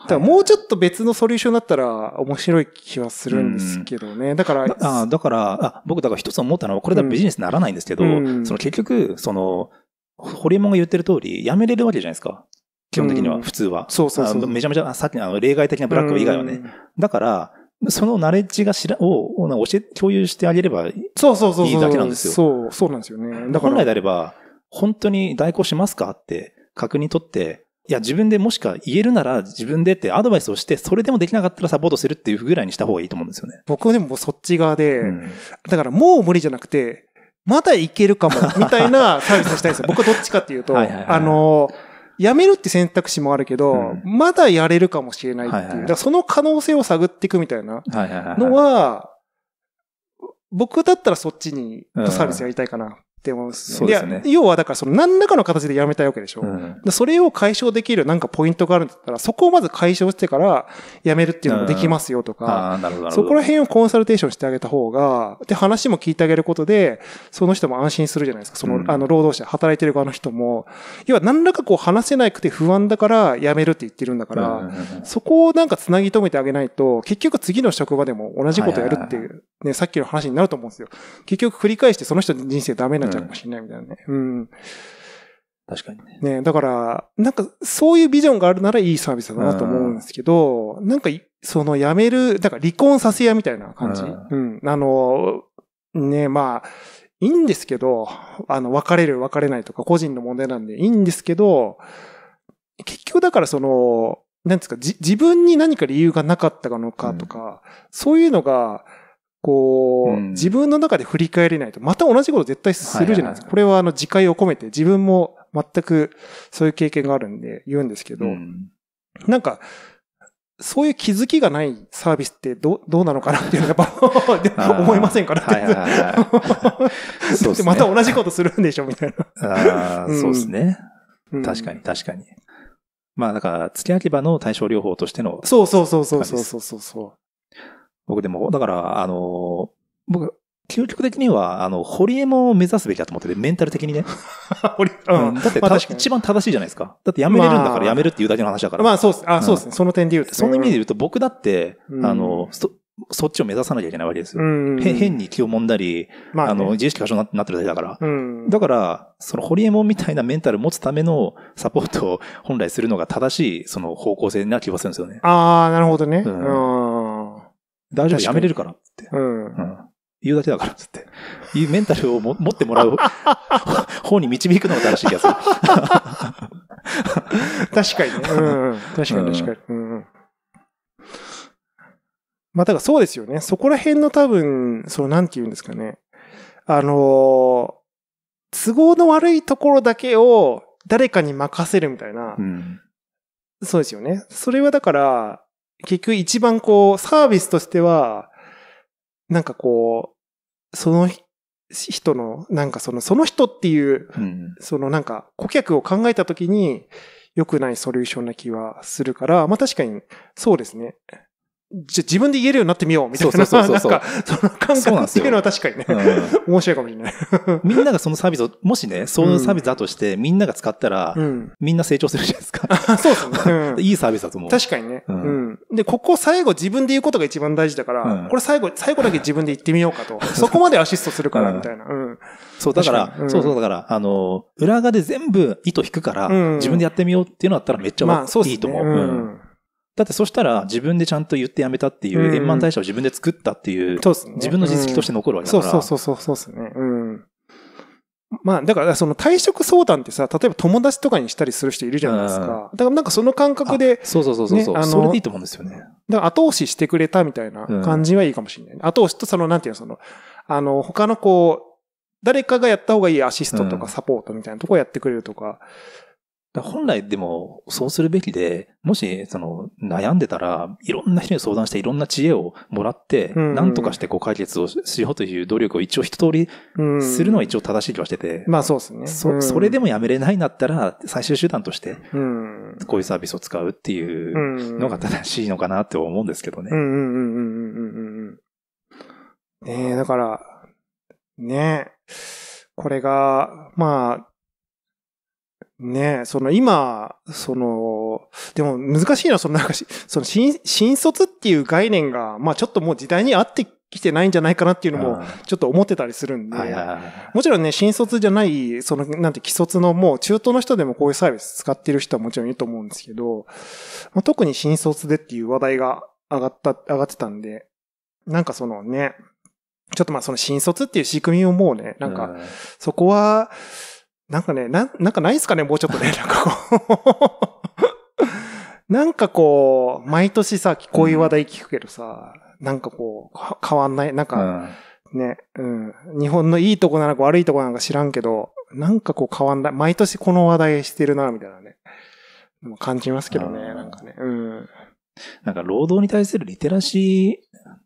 だからもうちょっと別のソリューションだったら面白い気はするんですけどね。だから。あだから、あ僕だから一つ思ったのは、これでビジネスにならないんですけど、うん、その結局、その、ホリエモンが言ってる通り、やめれるわけじゃないですか。基本的には、普通は。そうそうそう。めちゃめちゃ、さっきの例外的なブラック以外はね。だから、そのナレッジが知ら、を、教え、共有してあげればいいだけなんですよ。そうそうそうそう。そう、そうなんですよね。だから。本来であれば、本当に代行しますかって確認取って、いや、自分でもしか言えるなら自分でってアドバイスをして、それでもできなかったらサポートするっていうぐらいにした方がいいと思うんですよね。僕はでもそっち側で、うん、だからもう無理じゃなくて、まだいけるかも、みたいなサービスをしたいんですよ。僕はどっちかっていうと、はいはいはい、あの、やめるって選択肢もあるけど、うん、まだやれるかもしれないっていう。はいはいはい、だからその可能性を探っていくみたいなのは、はいはいはい僕だったらそっちに、サービスやりたいかな。って思うんですね。そうですね。要はだからその何らかの形で辞めたいわけでしょ。うん、それを解消できるなんかポイントがあるんだったら、そこをまず解消してから辞めるっていうのもできますよとか、うん、そこら辺をコンサルテーションしてあげた方が、で、話も聞いてあげることで、その人も安心するじゃないですか。その、うん、あの、労働者、働いてる側の人も、要は何らかこう話せなくて不安だから辞めるって言ってるんだから、そこをなんか繋ぎ止めてあげないと、結局次の職場でも同じことやるっていう、ね、さっきの話になると思うんですよ。結局繰り返してその人の人生ダメになっちゃうちゃうかもしれないみたいなね。うん。確かにね。ねだから、なんか、そういうビジョンがあるならいいサービスだなと思うんですけど、なんか、その辞める、だから離婚させやみたいな感じ。うん。あの、ねまあ、いいんですけど、あの、別れる、別れないとか、個人の問題なんでいいんですけど、結局だからその、なんですか、自分に何か理由がなかったのかとか、うん、そういうのが、こう、自分の中で振り返れないと、また同じこと絶対するじゃないですか。これはあの、自戒を込めて、自分も全くそういう経験があるんで言うんですけど、なんか、そういう気づきがないサービスってどどうなのかなっていうのぱ、思いませんから。はいはいはい、そうですね。また同じことするんでしょみたいな。ああ、そうですね。確かに確かに。まあだから、付け場の対症療法としての。そうそうそうそうそうそうそう。僕でも、だから、あの、僕、究極的には、あの、堀江を目指すべきだと思ってて、メンタル的にね。うん。だって、まあ、一番正しいじゃないですか。だって辞めれるんだから辞めるっていうだけの話だから。まあ、まあ、そうです。あ、うん、そうですその点で言うと。その意味で言うと、僕だって、うん、あの、そっちを目指さなきゃいけないわけですよ。うん変に気をもんだり、まあ、ね、あの、自意識過剰になってるだけだから。うん、だから、その、ホリエモンみたいなメンタル持つためのサポートを本来するのが正しい、その方向性な気がするんですよね。ああ、なるほどね。うん大丈夫、やめれるから、って。うん。うん。言うだけだから、っつって。いうメンタルをも持ってもらう 方に導くのが正しい気がする。確かにね。うん。確かに確かに。うん。まあ、だからそうですよね。そこら辺の多分、その、なんて言うんですかね。あの都合の悪いところだけを誰かに任せるみたいな。うん、そうですよね。それはだから、結局一番こう、サービスとしては、なんかこう、その人の、なんかその、その人っていう、そのなんか顧客を考えたときに良くないソリューションな気はするから、まあ確かにそうですね。じゃ自分で言えるようになってみようみたいな。そうそうそうそう。なんか、その感覚っていうのは確かにね、うん、面白いかもしれない。みんながそのサービスを、もしね、そういうサービスだとして、みんなが使ったら、うん、みんな成長するじゃないですか。そうそう、ね、いいサービスだと思う。確かにね、うんで、ここ最後自分で言うことが一番大事だから、これ最後、最後だけ自分で言ってみようかと。そこまでアシストするから、みたいな。うんそう、だから、そうそう、だから、あの、裏側で全部糸引くから、自分でやってみようっていうのあったらめっちゃ、まあ、いいと思う。ううんだってそしたら自分でちゃんと言ってやめたっていう、円満退社を自分で作ったっていう、そうすね、自分の実績として残るわけだから、うん、そうそうそうそうそうですね。うん。まあ、だからその退職相談ってさ、例えば友達とかにしたりする人いるじゃないですか。だからなんかその感覚で、ね、そうそうそうそうあのそれでいいと思うんですよね。だから後押ししてくれたみたいな感じはいいかもしれない。うん、後押しとその、なんていうの、その、あの、他のこう、誰かがやった方がいいアシストとかサポートみたいなとこをやってくれるとか、うん本来でもそうするべきで、もしその悩んでたら、いろんな人に相談していろんな知恵をもらって、なんとかしてこう解決をしようという努力を一応一通りするのは一応正しい気はしてて。まあそうですね。そ、それでもやめれないんだったら、最終手段として、こういうサービスを使うっていうのが正しいのかなって思うんですけどね。うんうんうんうんうんうん。ねえ、だから、ねこれが、まあ、ねえ、その今、その、でも難しいのは、そのなんかし、その新、新卒っていう概念が、まあちょっともう時代に合ってきてないんじゃないかなっていうのも、ちょっと思ってたりするんで、もちろんね、新卒じゃない、その、なんて、既卒のもう中東の人でもこういうサービス使ってる人はもちろんいると思うんですけど、まあ、特に新卒でっていう話題が上がった、上がってたんで、なんかそのね、ちょっとまあその新卒っていう仕組みをもうね、なんか、そこは、うんなんかね、な、なんかないですかねもうちょっとね。なんかこう なんかこう、毎年さ、こういう話題聞くけどさ、うん、なんかこう、変わんない。なんか、ね、うん。日本のいいとこなのか悪いとこなのか知らんけど、なんかこう変わんない。毎年この話題してるな、みたいなね。感じますけどね、なんかね。うん。なんか労働に対するリテラシ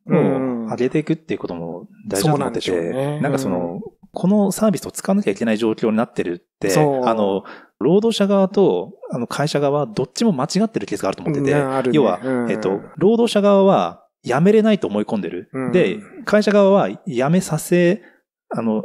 ーを上げていくっていうことも大事なんになょうね。なんかその、このサービスを使わなきゃいけない状況になってるって、あの、労働者側と、あの、会社側、どっちも間違ってるケースがあると思ってて、ね、要は、うん、えっと、労働者側は、辞めれないと思い込んでる。うん、で、会社側は辞めさせ、あの、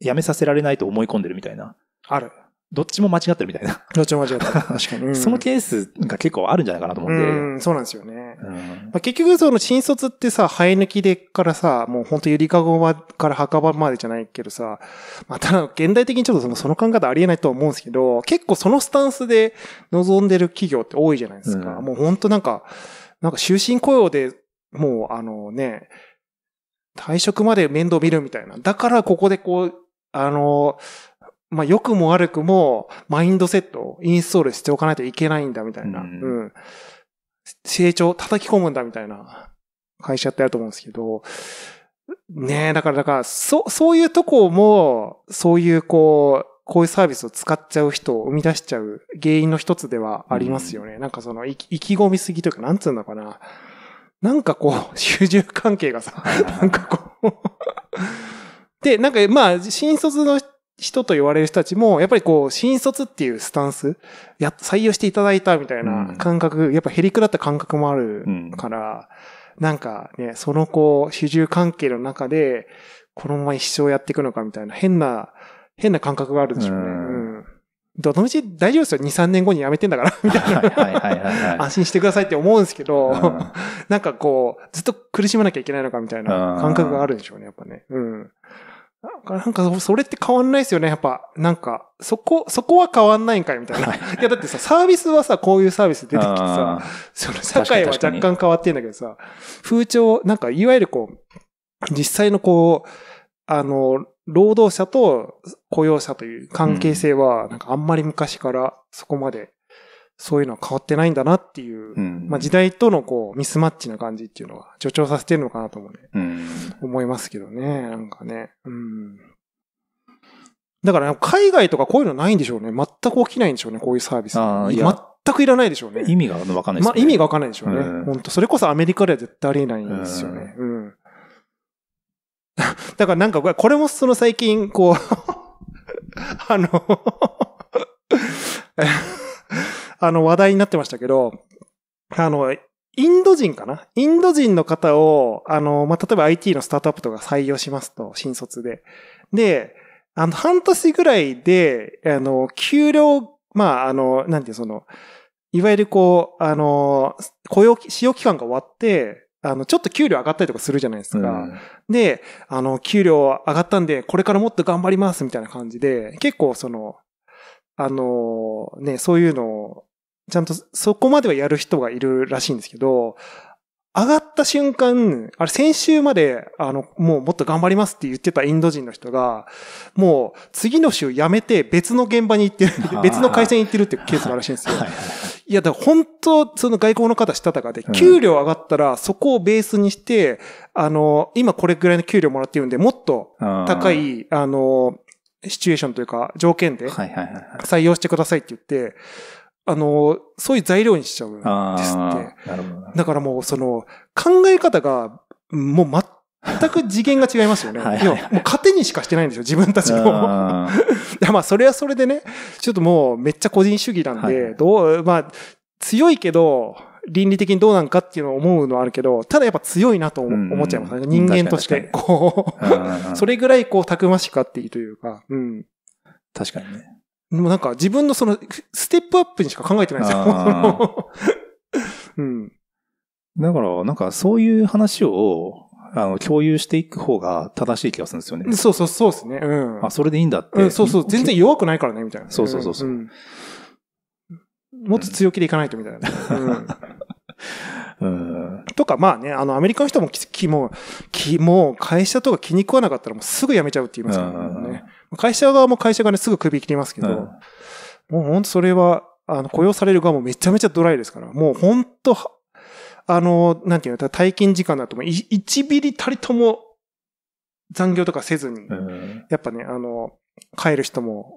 辞めさせられないと思い込んでるみたいな。ある。どっちも間違ってるみたいな。どっちも間違ってる。確かに。うん、そのケースが結構あるんじゃないかなと思って。うん、そうなんですよね。うん、まあ、結局その新卒ってさ、生え抜きでからさ、もう本当ゆりかごから墓場までじゃないけどさ、まあ、ただ現代的にちょっとそのその考え方ありえないとは思うんですけど、結構そのスタンスで望んでる企業って多いじゃないですか。うん、もう本当なんか、なんか終身雇用で、もうあのね、退職まで面倒見るみたいな。だからここでこう、あの、まあ、良くも悪くも、マインドセットをインストールしておかないといけないんだ、みたいな。うん、成長、叩き込むんだ、みたいな会社ってあると思うんですけど、ねえ、だから、だから、そ、そういうとこも、そういうこう、こういうサービスを使っちゃう人を生み出しちゃう原因の一つではありますよね。なんかその、意気込みすぎというか、なんつうのかな。なんかこう、集中関係がさ、なんかこう で、なんかまあ、新卒の人と言われる人たちも、やっぱりこう、新卒っていうスタンス、や、採用していただいたみたいな感覚、うん、やっぱヘリクだった感覚もあるから、うん、なんかね、そのこう、主従関係の中で、このまま一生やっていくのかみたいな、変な、変な感覚があるでしょうね。うん、うんどのみち大丈夫ですよ。2、3年後に辞めてんだから、みたいな。はいはいはいはい、安心してくださいって思うんですけど、うん、なんかこう、ずっと苦しまなきゃいけないのかみたいな感覚があるんでしょうね、やっぱね。うん。なんか、それって変わんないですよね。やっぱ、なんか、そこ、そこは変わんないんかいみたいな。いや、だってさ、サービスはさ、こういうサービス出てきてさ、その社会は若干変わってんだけどさ、風潮、なんか、いわゆるこう、実際のこう、あの、労働者と雇用者という関係性は、なんかあんまり昔からそこまで、そういうのは変わってないんだなっていうまあ、時代とのこう、ミスマッチな感じっていうのは、助長させてるのかなともね、うん、思いますけどね、なんかね。うん。だから、海外とかこういうのないんでしょうね。全く起きないんでしょうね、こういうサービス。あいや全くいらないでしょうね。意味がわかんないですね。まあ、意味がわかんないでしょうね。うん、本当それこそアメリカでは絶対ありえないんですよね。うん。だからなんか、これもその最近、こう あの あの話題になってましたけど、あの、インド人かなインド人の方を、あの、まあ、例えば IT のスタートアップとか採用しますと、新卒で。で、あの、半年ぐらいで、あの、給料、まあ、あの、なんていう、その、いわゆるこう、あの、雇用、使用期間が終わって、あの、ちょっと給料上がったりとかするじゃないですか。うん、で、あの、給料上がったんで、これからもっと頑張ります、みたいな感じで、結構その、あの、ね、そういうのを、ちゃんとそこまではやる人がいるらしいんですけど、上がった瞬間、あれ先週まで、あの、もうもっと頑張りますって言ってたインド人の人が、もう次の週辞めて別の現場に行ってる、別の会社に行ってるっていうケースがあるらしいんですよ。いや、だから本当、その外交の方したたかで、給料上がったらそこをベースにして、あの、今これぐらいの給料もらってるんで、もっと高い、あの、シチュエーションというか、条件で採用してくださいって言って、あの、そういう材料にしちゃうんですって。なるほど。だからもう、その、考え方が、もう全く次元が違いますよね。はいはいい、もう糧にしかしてないんですよ、自分たち や、まあ、それはそれでね、ちょっともう、めっちゃ個人主義なんで、はい、どう、まあ、強いけど、倫理的にどうなんかっていうのを思うのはあるけど、ただやっぱ強いなと思っちゃいますね。うん、人間として。こうそれぐらいこう、たくましかっていいというか、うん。確かにね。もうなんか自分のその、ステップアップにしか考えてないんですよ。うん。だから、なんかそういう話を、あの、共有していく方が正しい気がするんですよね。そうそう、そうですね。うん。あ、それでいいんだって。うん、そうそう、全然弱くないからね、みたいな。そうそうそうそう、うんもっと強気でいかないと、みたいな。うん。とか、まあね、あの、アメリカの人もき、も気も会社とか気に食わなかったらもうすぐ辞めちゃうって言いますからね。会社側も会社側ね、すぐ首切りますけど、うん、もう本当それは、あの、雇用される側もめちゃめちゃドライですから、もう本当あの、なんていうの、退勤時間だとも、1ミリたりとも残業とかせずに、うん、やっぱね、あの、帰る人も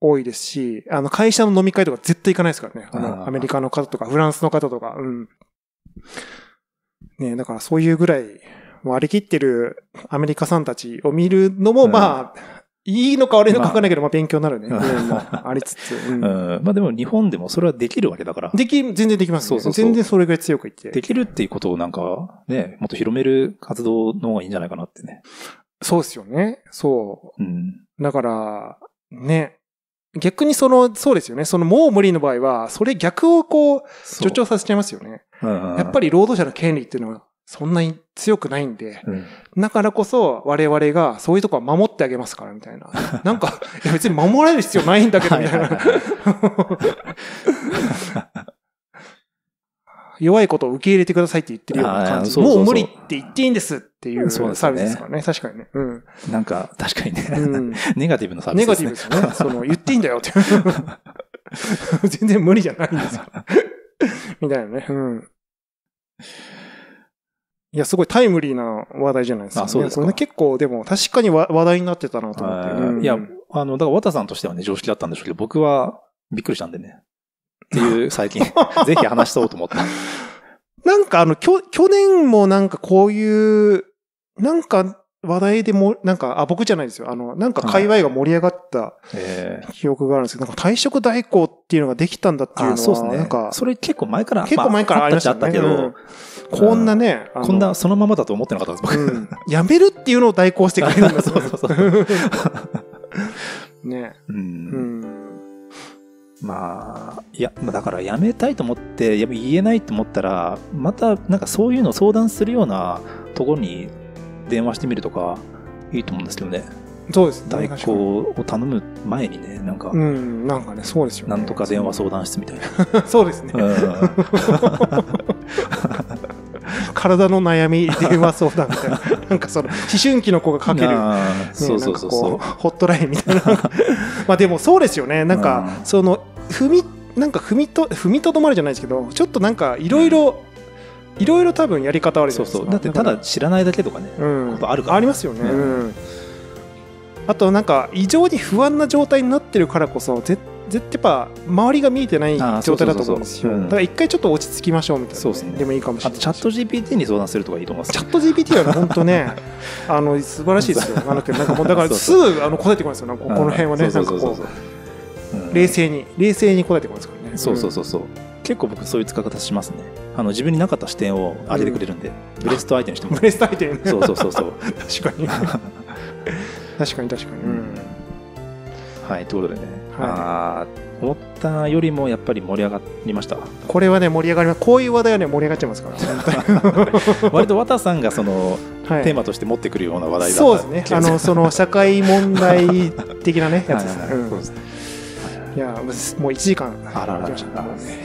多いですし、あの、会社の飲み会とか絶対行かないですからね。あの、アメリカの方とか、フランスの方とか、うん。ねだからそういうぐらい、割り切ってるアメリカさんたちを見るのも、まあ、いいのか悪いのか分かんないけど、まあ、勉強になるね。ありつつ。うん、まあでも日本でもそれはできるわけだから。でき、全然できます、ね、そうそう全然それぐらい強く言って。できるっていうことをなんか、ね、もっと広める活動の方がいいんじゃないかなってね。そうですよね。そう。うん、だから、ね。逆にその、そうですよね。そのもう無理の場合は、それ逆をこう、助長させちゃいますよね。うんうん、やっぱり労働者の権利っていうのはそんなに強くないんで、うん、だからこそ我々がそういうとこは守ってあげますからみたいな。なんか、いや別に守られる必要ないんだけどみたいな。弱いことを受け入れてくださいって言ってるような感じ。そうそうそうもう無理って言っていいんですっていうサービスですからね。ね確かにね。うん。なんか、確かにね。うん、ネガティブのサービスですね。ネガティブですよね。その、言っていいんだよって。全然無理じゃないんですよ。みたいなね。うん。いや、すごいタイムリーな話題じゃないですか、あ、そうですか。ね、結構、でも、確かに話題になってたなと思って。いや、あの、だから、綿さんとしてはね、常識だったんでしょうけど、僕は、びっくりしたんでね。っていう、最近、ぜひ話そうと思った。なんか、あの、きょ、去年もなんかこういう、なんか、話題でも、なんか、あ、僕じゃないですよ。あの、なんか界隈が盛り上がった記憶があるんですけど、なんか退職代行っていうのができたんだっていうのは、そうですね。なんか、それ結構前から、結構前からありましたけど、こんなね、こんなそのままだと思ってなかったです、僕。辞やめるっていうのを代行してくれるんだ そうそうそう。ね、うん、うんまあ、いや、だからやめたいと思って、やっぱ言えないと思ったら、またなんかそういうのを相談するようなところに電話してみるとか、いいと思うんですけどね。そうです、ね、代行を頼む前にね、なんか、うん、なんかね、そうですよね。なんとか電話相談室みたいな。そうですね。うん体の悩み電話相談みたいな なんかその思春期の子がかける、ね、そうそうそうそうホットラインみたいな まあでもそうですよねなんかその踏みなんか踏みと踏みとどまるじゃないですけどちょっとなんかいろいろいろいろ多分やり方あるじゃないですかだってただ知らないだけとかね、うん、あるから、ね、ありますよね、うん、あとなんか異常に不安な状態になってるからこそ絶対絶対やっぱ周りが見えてない状態だと思うんですよだから一回ちょっと落ち着きましょうみたいな、そうですね、でもいいかもしれないチャット GPT に相談するとかいいと思いますチャット GPT は本当ねあの素晴らしいですよなんかもうだからす ぐあの答えてこないですよなんかこの辺はねなんかこう冷静に冷静に答えてこないですからねそうそうそうそう、結構僕そういう使い方しますねあの自分になかった視点を当ててくれるんで、うん、ブレスト相手にしてもブレスト相手にそうそうそうそう 確かに 確かに確かに、うん、はいということでねあ思ったよりもやっぱり盛り上がりましたこれはね盛り上がりますこういう話題はね盛り上がっちゃいますから 割と綿さんがその、はい、テーマとして持ってくるような話題だそうですねあのその社会問題的なね やつですね、いやもう1時間あらら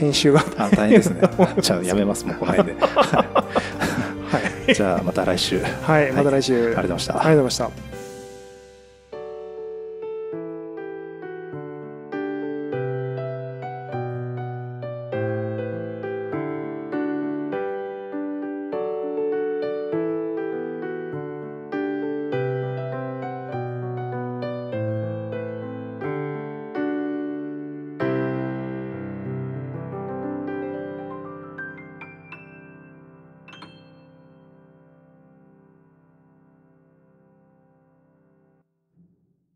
編集が大変ですね じゃあやめますもうこの辺ではい、じゃあまた来週はい、はい、また来週ありがとうございましたありがとうございました